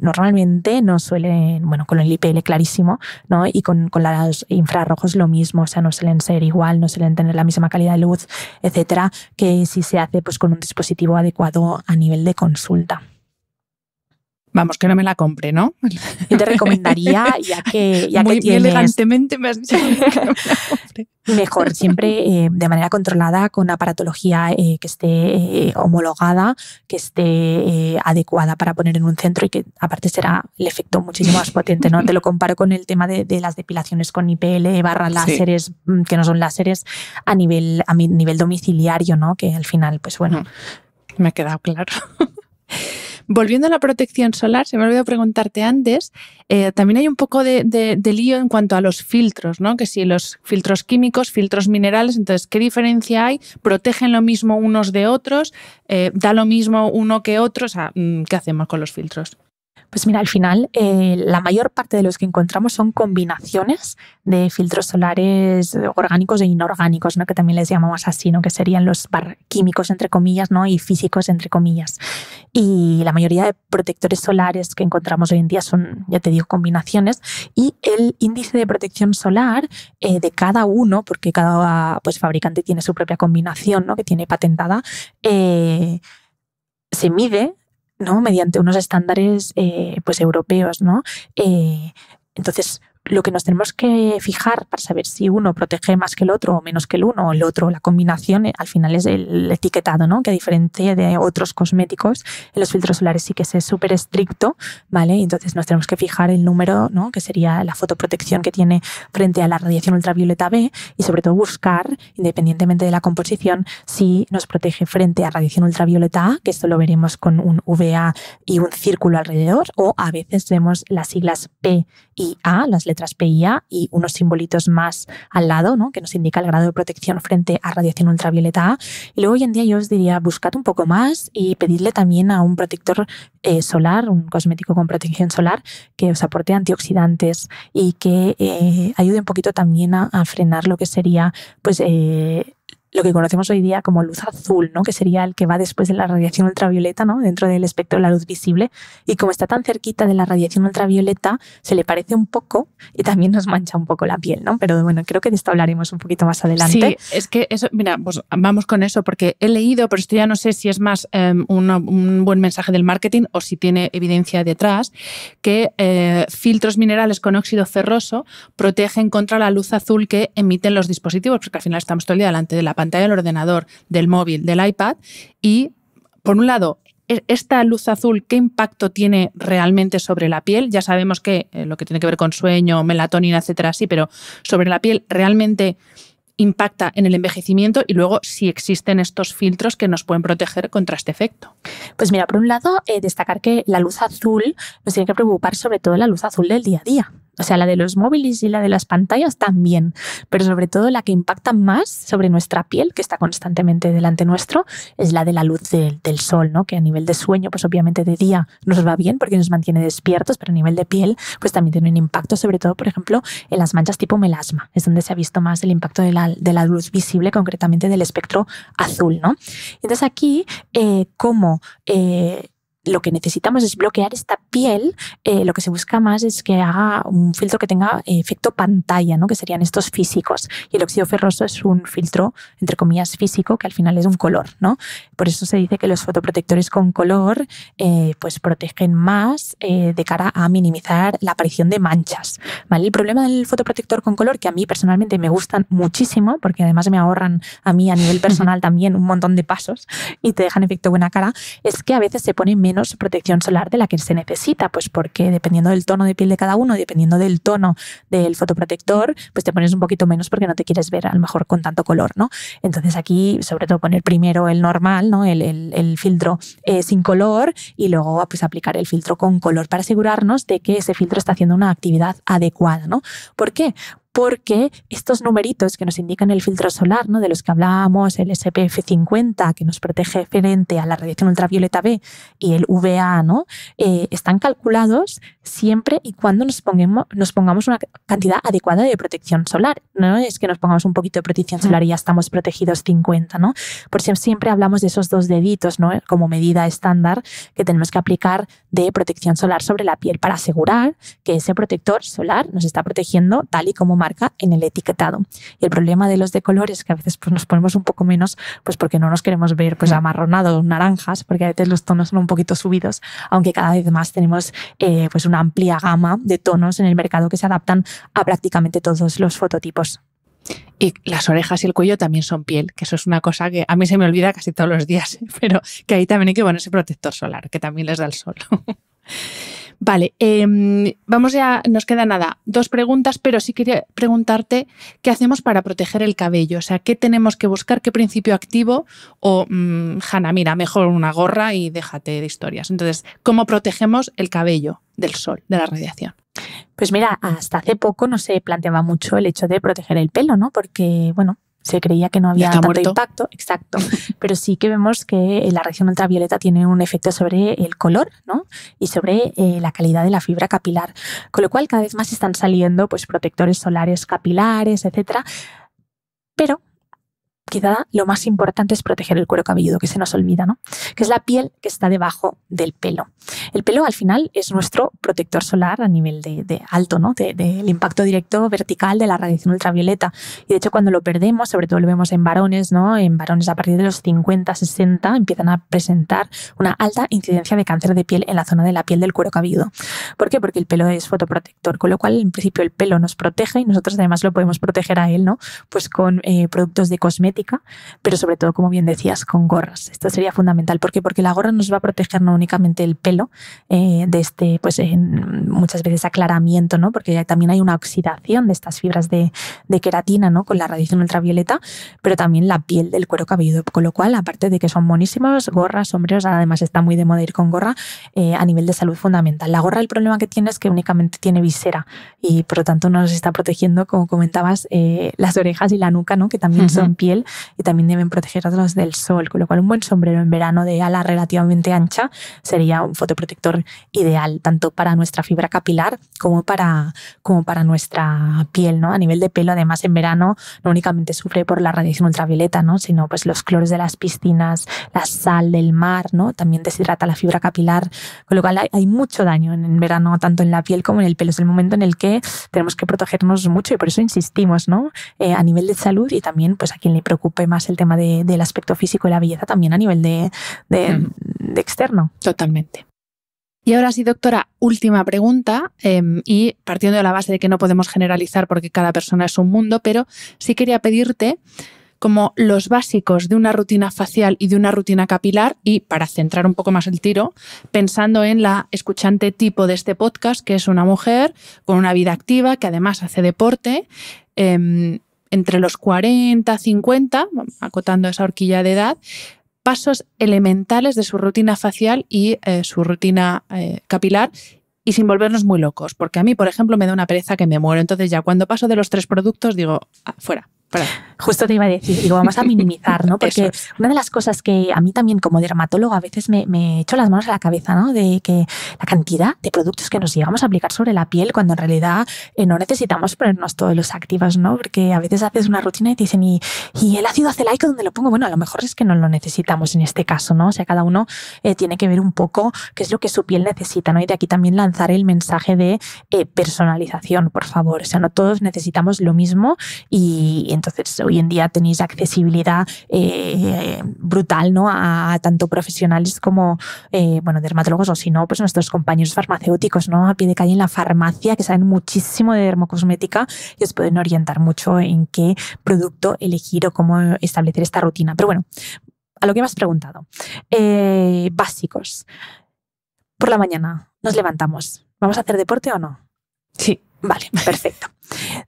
normalmente no suelen, bueno, con el IPL clarísimo, ¿no? Y con, con los infrarrojos lo mismo, o sea, no suelen ser igual, no suelen tener la misma calidad de luz, etcétera, que si se hace pues con un dispositivo adecuado a nivel de consulta. Vamos, que no me la compre, ¿no? Yo te recomendaría, ya que, ya elegantemente me has Mejor, siempre eh, de manera controlada, con aparatología eh, que esté eh, homologada, que esté adecuada para poner en un centro y que aparte será el efecto muchísimo más potente, ¿no? Te lo comparo con el tema de, las depilaciones con IPL barra láseres, mm, que no son láseres, a nivel, a nivel domiciliario, ¿no? Que al final, pues bueno... Mm. Me ha quedado claro. Volviendo a la protección solar, se me ha olvidado preguntarte antes, eh, también hay un poco de, lío en cuanto a los filtros, ¿no? Que si los filtros químicos, filtros minerales, entonces, ¿qué diferencia hay? ¿Protegen lo mismo unos de otros? Eh, ¿Da lo mismo uno que otro? O sea, mm, ¿qué hacemos con los filtros? Pues mira, al final eh, la mayor parte de los que encontramos son combinaciones de filtros solares eh, orgánicos e inorgánicos, ¿no? que también les llamamos así, ¿no? que serían los químicos entre comillas ¿no? y físicos entre comillas. Y la mayoría de protectores solares que encontramos hoy en día son, ya te digo, combinaciones. Y el índice de protección solar eh, de cada uno, porque cada pues, fabricante tiene su propia combinación ¿no? que tiene patentada, se mide ¿no? mediante unos estándares eh, pues, europeos. ¿no? Eh, entonces, lo que nos tenemos que fijar para saber si uno protege más que el otro o menos que el uno o el otro, la combinación, eh, al final es el etiquetado, ¿no? Que a diferencia de otros cosméticos, en los filtros solares sí que es súper estricto, ¿vale? Entonces nos tenemos que fijar el número, ¿no? Que sería la fotoprotección que tiene frente a la radiación ultravioleta B y sobre todo buscar, independientemente de la composición, si nos protege frente a radiación ultravioleta A, que esto lo veremos con un VA y un círculo alrededor, o a veces vemos las siglas P y A, las tras PIA y unos simbolitos más al lado, ¿no? que nos indica el grado de protección frente a radiación ultravioleta A. Y luego hoy en día yo os diría, buscad un poco más y pedidle también a un protector eh, solar, un cosmético con protección solar, que os aporte antioxidantes y que eh, ayude un poquito también a, frenar lo que sería pues, eh, lo que conocemos hoy día como luz azul, ¿no? que sería el que va después de la radiación ultravioleta, ¿no? dentro del espectro de la luz visible. Y como está tan cerquita de la radiación ultravioleta, se le parece un poco y también nos mancha un poco la piel, ¿no? Pero bueno, creo que de esto hablaremos un poquito más adelante. Sí, es que eso, mira, pues vamos con eso, porque he leído, pero esto ya no sé si es más em, un buen mensaje del marketing o si tiene evidencia detrás, que eh, filtros minerales con óxido ferroso protegen contra la luz azul que emiten los dispositivos, porque al final estamos todo el día delante de la pantalla pantalla del ordenador, del móvil, del iPad y, por un lado, e-, esta luz azul, ¿qué impacto tiene realmente sobre la piel? Ya sabemos que eh, lo que tiene que ver con sueño, melatonina, etcétera, sí, pero sobre la piel realmente impacta en el envejecimiento y luego si existen estos filtros que nos pueden proteger contra este efecto. Pues mira, por un lado, eh, destacar que la luz azul nos tiene que preocupar sobre todo la luz azul del día a día. O sea, la de los móviles y la de las pantallas también, pero sobre todo la que impacta más sobre nuestra piel, que está constantemente delante nuestro, es la de la luz del sol, ¿no? Que a nivel de sueño, pues obviamente de día nos va bien porque nos mantiene despiertos, pero a nivel de piel, pues también tiene un impacto, sobre todo, por ejemplo, en las manchas tipo melasma, es donde se ha visto más el impacto de la, luz visible, concretamente del espectro azul, ¿no? Entonces aquí, eh, ¿cómo...? como... Eh, lo que necesitamos es bloquear esta piel. Eh, lo que se busca más es que haga un filtro que tenga eh, efecto pantalla, ¿no? que serían estos físicos. Y el óxido ferroso es un filtro, entre comillas, físico, que al final es un color. ¿no? Por eso se dice que los fotoprotectores con color eh, pues protegen más de cara a minimizar la aparición de manchas. ¿vale? El problema del fotoprotector con color, que a mí personalmente me gustan muchísimo, porque además me ahorran a mí a nivel personal también un montón de pasos y te dejan efecto buena cara, es que a veces se pone menos protección solar de la que se necesita, pues porque dependiendo del tono de piel de cada uno, dependiendo del tono del fotoprotector, pues te pones un poquito menos porque no te quieres ver a lo mejor con tanto color, ¿no? Entonces aquí, sobre todo, poner primero el normal, ¿no? El, filtro eh, sin color y luego pues aplicar el filtro con color para asegurarnos de que ese filtro está haciendo una actividad adecuada, ¿no? ¿Por qué? porque estos numeritos que nos indican el filtro solar, ¿no? de los que hablábamos, el SPF 50, que nos protege frente a la radiación ultravioleta B, y el VA, ¿no? Eh, están calculados siempre y cuando nos, pongamos, una cantidad adecuada de protección solar. No es que nos pongamos un poquito de protección mm. solar y ya estamos protegidos 50, ¿no? Por eso siempre hablamos de esos dos deditos, ¿no? Como medida estándar que tenemos que aplicar de protección solar sobre la piel para asegurar que ese protector solar nos está protegiendo tal y como marca en el etiquetado. Y el problema de los de colores, que a veces pues, nos ponemos un poco menos, pues porque no nos queremos ver pues, mm. amarronados, naranjas, porque a veces los tonos son un poquito subidos, aunque cada vez más tenemos eh, pues una amplia gama de tonos en el mercado que se adaptan a prácticamente todos los fototipos. Y las orejas y el cuello también son piel, que eso es una cosa que a mí se me olvida casi todos los días, pero que ahí también hay que ponerse protector solar, que también les da el sol. Vale, em, vamos ya, nos queda nada, dos preguntas, pero sí quería preguntarte qué hacemos para proteger el cabello, o sea, qué tenemos que buscar, qué principio activo o, mm, Hanna, mira, mejor una gorra y déjate de historias. Entonces, ¿cómo protegemos el cabello del sol, de la radiación? Pues mira, hasta hace poco no se planteaba mucho el hecho de proteger el pelo, ¿no? Porque, bueno, se creía que no había tanto impacto, exacto, pero sí que vemos que eh, la reacción ultravioleta tiene un efecto sobre el color ¿no? y sobre eh, la calidad de la fibra capilar, con lo cual cada vez más están saliendo pues, protectores solares capilares, etcétera, pero quizá lo más importante es proteger el cuero cabelludo, que se nos olvida, ¿no? Que es la piel que está debajo del pelo. El pelo al final es nuestro protector solar a nivel de, alto, ¿no? Del impacto directo vertical de la radiación ultravioleta. Y de hecho cuando lo perdemos, sobre todo lo vemos en varones, ¿no? En varones a partir de los 50, 60 empiezan a presentar una alta incidencia de cáncer de piel en la zona de la piel del cuero cabelludo. ¿Por qué? Porque el pelo es fotoprotector, con lo cual en principio el pelo nos protege y nosotros además lo podemos proteger a él, ¿no? Pues con eh, productos de cosmética pero sobre todo, como bien decías, con gorras. Esto sería fundamental. ¿Por Porque la gorra nos va a proteger no únicamente el pelo eh, de este, pues muchas veces aclaramiento, ¿no? Porque también hay una oxidación de estas fibras de, queratina, ¿no? Con la radiación ultravioleta, pero también la piel del cuero cabelludo. Con lo cual, aparte de que son monísimos, gorras, sombreros, además está muy de moda ir con gorra, eh, a nivel de salud fundamental. La gorra, el problema que tiene es que únicamente tiene visera y por lo tanto no nos está protegiendo, como comentabas, eh, las orejas y la nuca, ¿no? que también son piel y también deben protegerlos del sol, con lo cual un buen sombrero en verano de ala relativamente ancha sería un fotoprotector ideal, tanto para nuestra fibra capilar como para, como para nuestra piel. ¿no? A nivel de pelo, además, en verano no únicamente sufre por la radiación ultravioleta, ¿no? sino pues los clores de las piscinas, la sal del mar, ¿no? también deshidrata la fibra capilar, con lo cual hay, mucho daño en, verano, tanto en la piel como en el pelo. Es el momento en el que tenemos que protegernos mucho y por eso insistimos ¿no? Eh, a nivel de salud y también pues a quien le preocupa ocupe más el tema del aspecto físico y la belleza también a nivel de, externo. Totalmente. Y ahora sí, doctora, última pregunta, em, y partiendo de la base de que no podemos generalizar porque cada persona es un mundo, pero sí quería pedirte como los básicos de una rutina facial y de una rutina capilar, y para centrar un poco más el tiro, pensando en la escuchante tipo de este podcast, que es una mujer con una vida activa, que además hace deporte, em, entre los 40, 50, acotando esa horquilla de edad, pasos elementales de su rutina facial y eh, su rutina eh, capilar y sin volvernos muy locos, porque a mí, por ejemplo, me da una pereza que me muero, entonces ya cuando paso de los tres productos digo, ah, fuera, Justo te iba a decir, digo, vamos a minimizar, ¿no? Porque una de las cosas que a mí también como dermatólogo a veces me, echo las manos a la cabeza, ¿no? De que la cantidad de productos que nos llegamos a aplicar sobre la piel cuando en realidad eh, no necesitamos ponernos todos los activos, ¿no? Porque a veces haces una rutina y te dicen, ¿y, el ácido acelaico dónde lo pongo? Bueno, a lo mejor es que no lo necesitamos en este caso, ¿no? O sea, cada uno eh, tiene que ver un poco qué es lo que su piel necesita, ¿no? Y de aquí también lanzar el mensaje de eh, personalización, por favor. O sea, no todos necesitamos lo mismo y, y entonces, hoy en día tenéis accesibilidad eh, brutal ¿no? a, tanto profesionales como eh, bueno, dermatólogos o si no, pues nuestros compañeros farmacéuticos ¿no? a pie de calle en la farmacia que saben muchísimo de dermocosmética y os pueden orientar mucho en qué producto elegir o cómo establecer esta rutina. Pero bueno, a lo que me has preguntado. Eh, básicos. Por la mañana nos levantamos. ¿Vamos a hacer deporte o no? Sí. Vale, perfecto.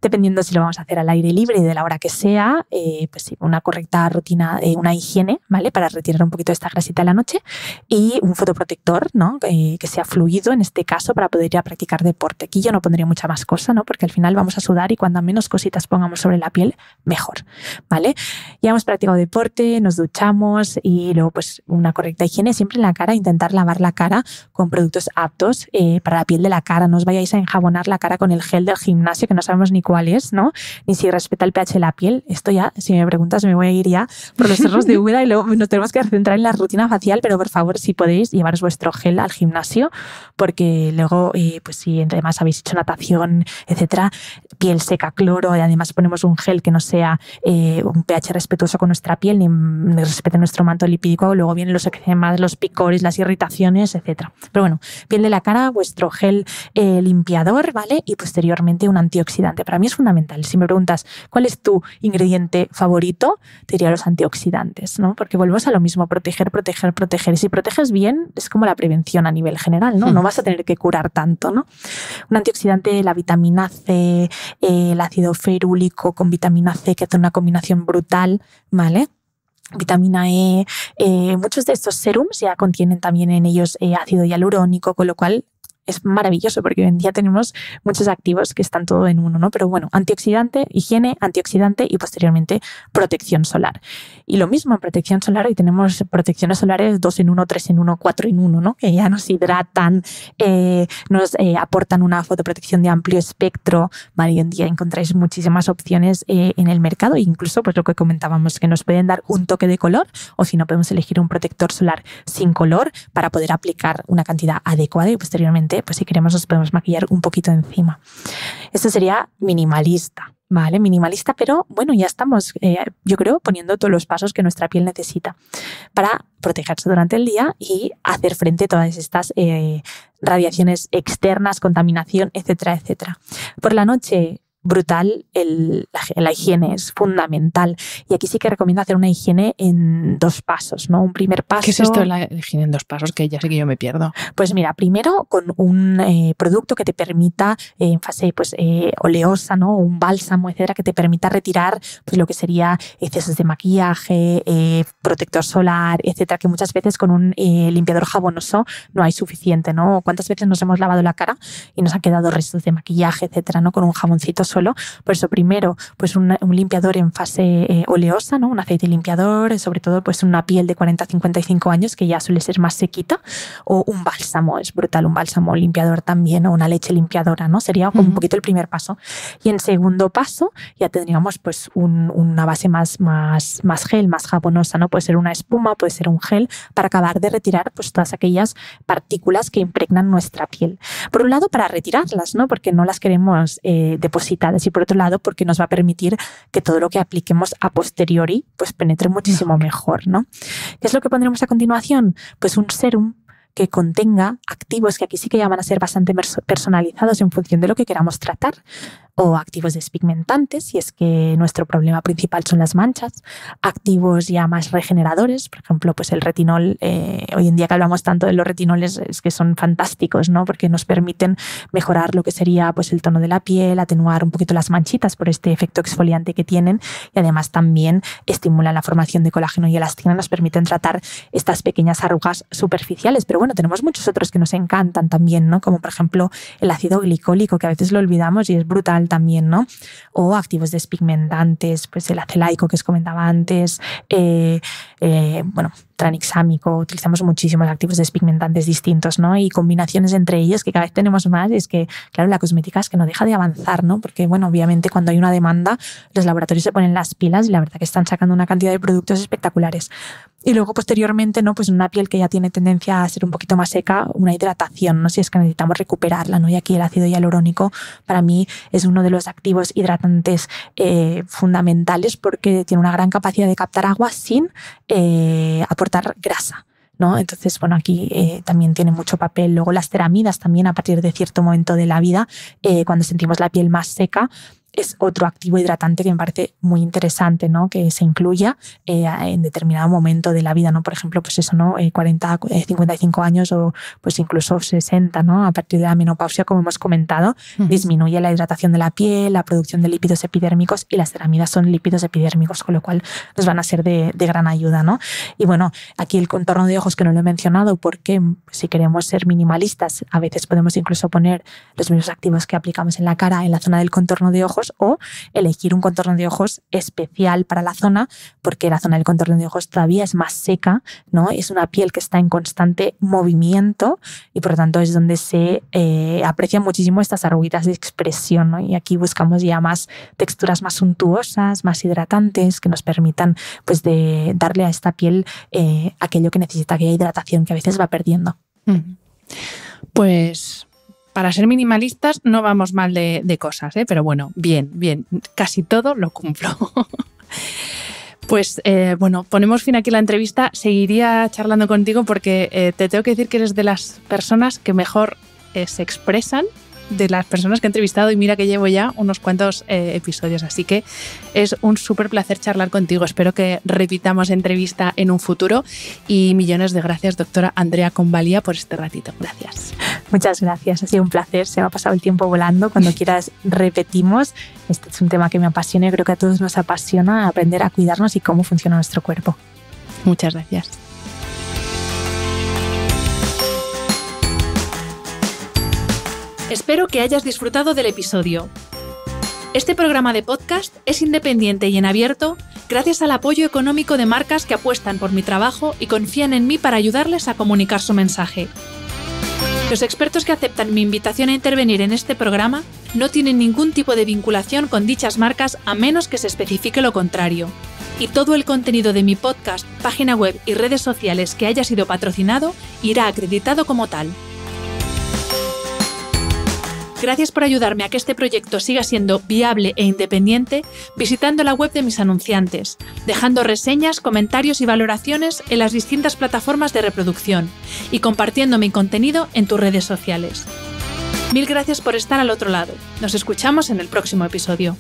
Dependiendo si lo vamos a hacer al aire libre y de la hora que sea, eh, pues una correcta rutina, eh, una higiene, ¿vale? Para retirar un poquito esta grasita de la noche y un fotoprotector, ¿no? que sea fluido en este caso para poder ir practicar deporte. Aquí yo no pondría mucha más cosa, ¿no? Porque al final vamos a sudar y cuando menos cositas pongamos sobre la piel, mejor, ¿vale? Ya hemos practicado deporte, nos duchamos y luego pues una correcta higiene siempre en la cara, intentar lavar la cara con productos aptos eh, para la piel de la cara. No os vayáis a enjabonar la cara con el gel del gimnasio que nos sabemos ni cuál es, ¿no? Ni si respeta el pH de la piel. Esto ya, si me preguntas, me voy a ir ya por los cerros de húmeda y luego nos tenemos que centrar en la rutina facial, pero por favor, si podéis, llevaros vuestro gel al gimnasio, porque luego, eh, pues si además habéis hecho natación, etcétera, piel seca, cloro, y además ponemos un gel que no sea eh, un pH respetuoso con nuestra piel, ni, respete nuestro manto lipídico, luego vienen los eczemas, los picores, las irritaciones, etcétera. Pero bueno, piel de la cara, vuestro gel eh, limpiador, ¿vale? Y posteriormente un antioxidante para mí es fundamental. Si me preguntas cuál es tu ingrediente favorito, te diría los antioxidantes, ¿no? Porque volvemos a lo mismo, proteger, proteger, proteger. si proteges bien, es como la prevención a nivel general, ¿no? No hmm. vas a tener que curar tanto, ¿no? Un antioxidante, la vitamina C, eh, el ácido ferúlico con vitamina C, que hace una combinación brutal, ¿vale? vitamina E, eh, muchos de estos serums ya contienen también en ellos eh, ácido hialurónico, con lo cual es maravilloso porque hoy en día tenemos muchos activos que están todo en uno, ¿no? Pero bueno, antioxidante, higiene, antioxidante y posteriormente protección solar. Y lo mismo en protección solar, hoy tenemos protecciones solares 2 en 1, 3 en 1, 4 en 1, ¿no? Que ya nos hidratan, eh, nos eh, aportan una fotoprotección de amplio espectro, ¿vale? Hoy en día encontráis muchísimas opciones eh, en el mercado e incluso, pues lo que comentábamos, que nos pueden dar un toque de color o si no podemos elegir un protector solar sin color para poder aplicar una cantidad adecuada y posteriormente pues si queremos nos podemos maquillar un poquito encima. Esto sería minimalista, ¿vale? Minimalista, pero bueno, ya estamos, eh, yo creo, poniendo todos los pasos que nuestra piel necesita para protegerse durante el día y hacer frente a todas estas eh, radiaciones externas, contaminación, etcétera, etcétera. Por la noche, brutal, la, higiene es fundamental. Y aquí sí que recomiendo hacer una higiene en dos pasos, ¿no? Un primer paso... ¿Qué es esto de la higiene en dos pasos? Que ya sé que yo me pierdo. Pues mira, primero con un eh, producto que te permita, eh, en fase pues, eh, oleosa, ¿no? Un bálsamo, etcétera, que te permita retirar pues, lo que sería excesos de maquillaje, protector solar, etcétera, que muchas veces con un limpiador jabonoso no hay suficiente, ¿no? ¿Cuántas veces nos hemos lavado la cara y nos han quedado restos de maquillaje, etcétera, ¿no? Con un jaboncito por eso primero, pues un, limpiador en fase eh, oleosa, ¿no? Un aceite limpiador, eh, sobre todo pues una piel de 40-55 años que ya suele ser más sequita, o un bálsamo, es brutal, un bálsamo limpiador también, o una leche limpiadora, ¿no? Sería como un poquito el primer paso. Y en segundo paso ya tendríamos pues una base más, más, más gel, más jabonosa, ¿no? Puede ser una espuma, puede ser un gel, para acabar de retirar pues todas aquellas partículas que impregnan nuestra piel. Por un lado, para retirarlas, ¿no? Porque no las queremos eh, depositar y por otro lado porque nos va a permitir que todo lo que apliquemos a posteriori pues penetre muchísimo mejor, ¿no? ¿Qué es lo que pondremos a continuación? Pues un serum que contenga activos que aquí sí que ya van a ser bastante personalizados en función de lo que queramos tratar, o activos despigmentantes, si es que nuestro problema principal son las manchas, activos ya más regeneradores, por ejemplo, pues el retinol, eh, hoy en día que hablamos tanto de los retinoles es que son fantásticos, ¿no? Porque nos permiten mejorar lo que sería pues el tono de la piel, atenuar un poquito las manchitas por este efecto exfoliante que tienen y además también estimulan la formación de colágeno y elastina, nos permiten tratar estas pequeñas arrugas superficiales, pero bueno, tenemos muchos otros que nos encantan también, ¿no? Como por ejemplo el ácido glicólico, que a veces lo olvidamos y es brutal también, ¿no? O activos despigmentantes, pues el acelaico que os comentaba antes, eh, eh, bueno, tranexámico, utilizamos muchísimos activos despigmentantes distintos, ¿no? Y combinaciones entre ellos que cada vez tenemos más, es que, claro, la cosmética es que no deja de avanzar, ¿no? Porque, bueno, obviamente cuando hay una demanda, los laboratorios se ponen las pilas y la verdad que están sacando una cantidad de productos espectaculares. Y luego posteriormente, ¿no? Pues una piel que ya tiene tendencia a ser un poquito más seca, una hidratación, ¿no? Si es que necesitamos recuperarla, ¿no? Y aquí el ácido hialurónico para mí es uno de los activos hidratantes eh, fundamentales porque tiene una gran capacidad de captar agua sin eh, aportar grasa. ¿No? Entonces, bueno, aquí eh, también tiene mucho papel. Luego las ceramidas también a partir de cierto momento de la vida, cuando sentimos la piel más seca, es otro activo hidratante que me parece muy interesante ¿no? que se incluya eh, en determinado momento de la vida, ¿no? por ejemplo, pues eso, ¿no? 40, eh, 55 eh, años o pues incluso 60, ¿no? a partir de la menopausia, como hemos comentado, disminuye la hidratación de la piel, la producción de lípidos epidérmicos y las ceramidas son lípidos epidérmicos, con lo cual nos van a ser de, de gran ayuda. ¿no? Y bueno, aquí el contorno de ojos que no lo he mencionado porque si queremos ser minimalistas, a veces podemos incluso poner los mismos activos que aplicamos en la cara en la zona del contorno de ojos o elegir un contorno de ojos especial para la zona, porque la zona del contorno de ojos todavía es más seca, ¿no? Es una piel que está en constante movimiento y por lo tanto es donde se eh, aprecian muchísimo estas arruguitas de expresión, Y aquí buscamos ya más texturas más suntuosas, más hidratantes, que nos permitan pues de darle a esta piel eh, aquello que necesita, aquella hidratación que a veces va perdiendo. Mm. Pues para ser minimalistas no vamos mal de, cosas, ¿eh? pero bueno, bien, bien, casi todo lo cumplo. Pues eh, bueno, ponemos fin aquí la entrevista. Seguiría charlando contigo porque eh, te tengo que decir que eres de las personas que mejor eh, se expresan de las personas que he entrevistado y mira que llevo ya unos cuantos eh, episodios, así que es un súper placer charlar contigo. Espero que repitamos entrevista en un futuro y millones de gracias, doctora Andrea Convalía, por este ratito. Gracias. Muchas gracias, ha sido un placer, se me ha pasado el tiempo volando, cuando quieras repetimos. Este es un tema que me apasiona y creo que a todos nos apasiona aprender a cuidarnos y cómo funciona nuestro cuerpo. Muchas gracias. Espero que hayas disfrutado del episodio. Este programa de podcast es independiente y en abierto gracias al apoyo económico de marcas que apuestan por mi trabajo y confían en mí para ayudarles a comunicar su mensaje. Los expertos que aceptan mi invitación a intervenir en este programa no tienen ningún tipo de vinculación con dichas marcas a menos que se especifique lo contrario. Y todo el contenido de mi podcast, página web y redes sociales que haya sido patrocinado irá acreditado como tal. Gracias por ayudarme a que este proyecto siga siendo viable e independiente visitando la web de mis anunciantes, dejando reseñas, comentarios y valoraciones en las distintas plataformas de reproducción y compartiendo mi contenido en tus redes sociales. Mil gracias por estar al otro lado. Nos escuchamos en el próximo episodio.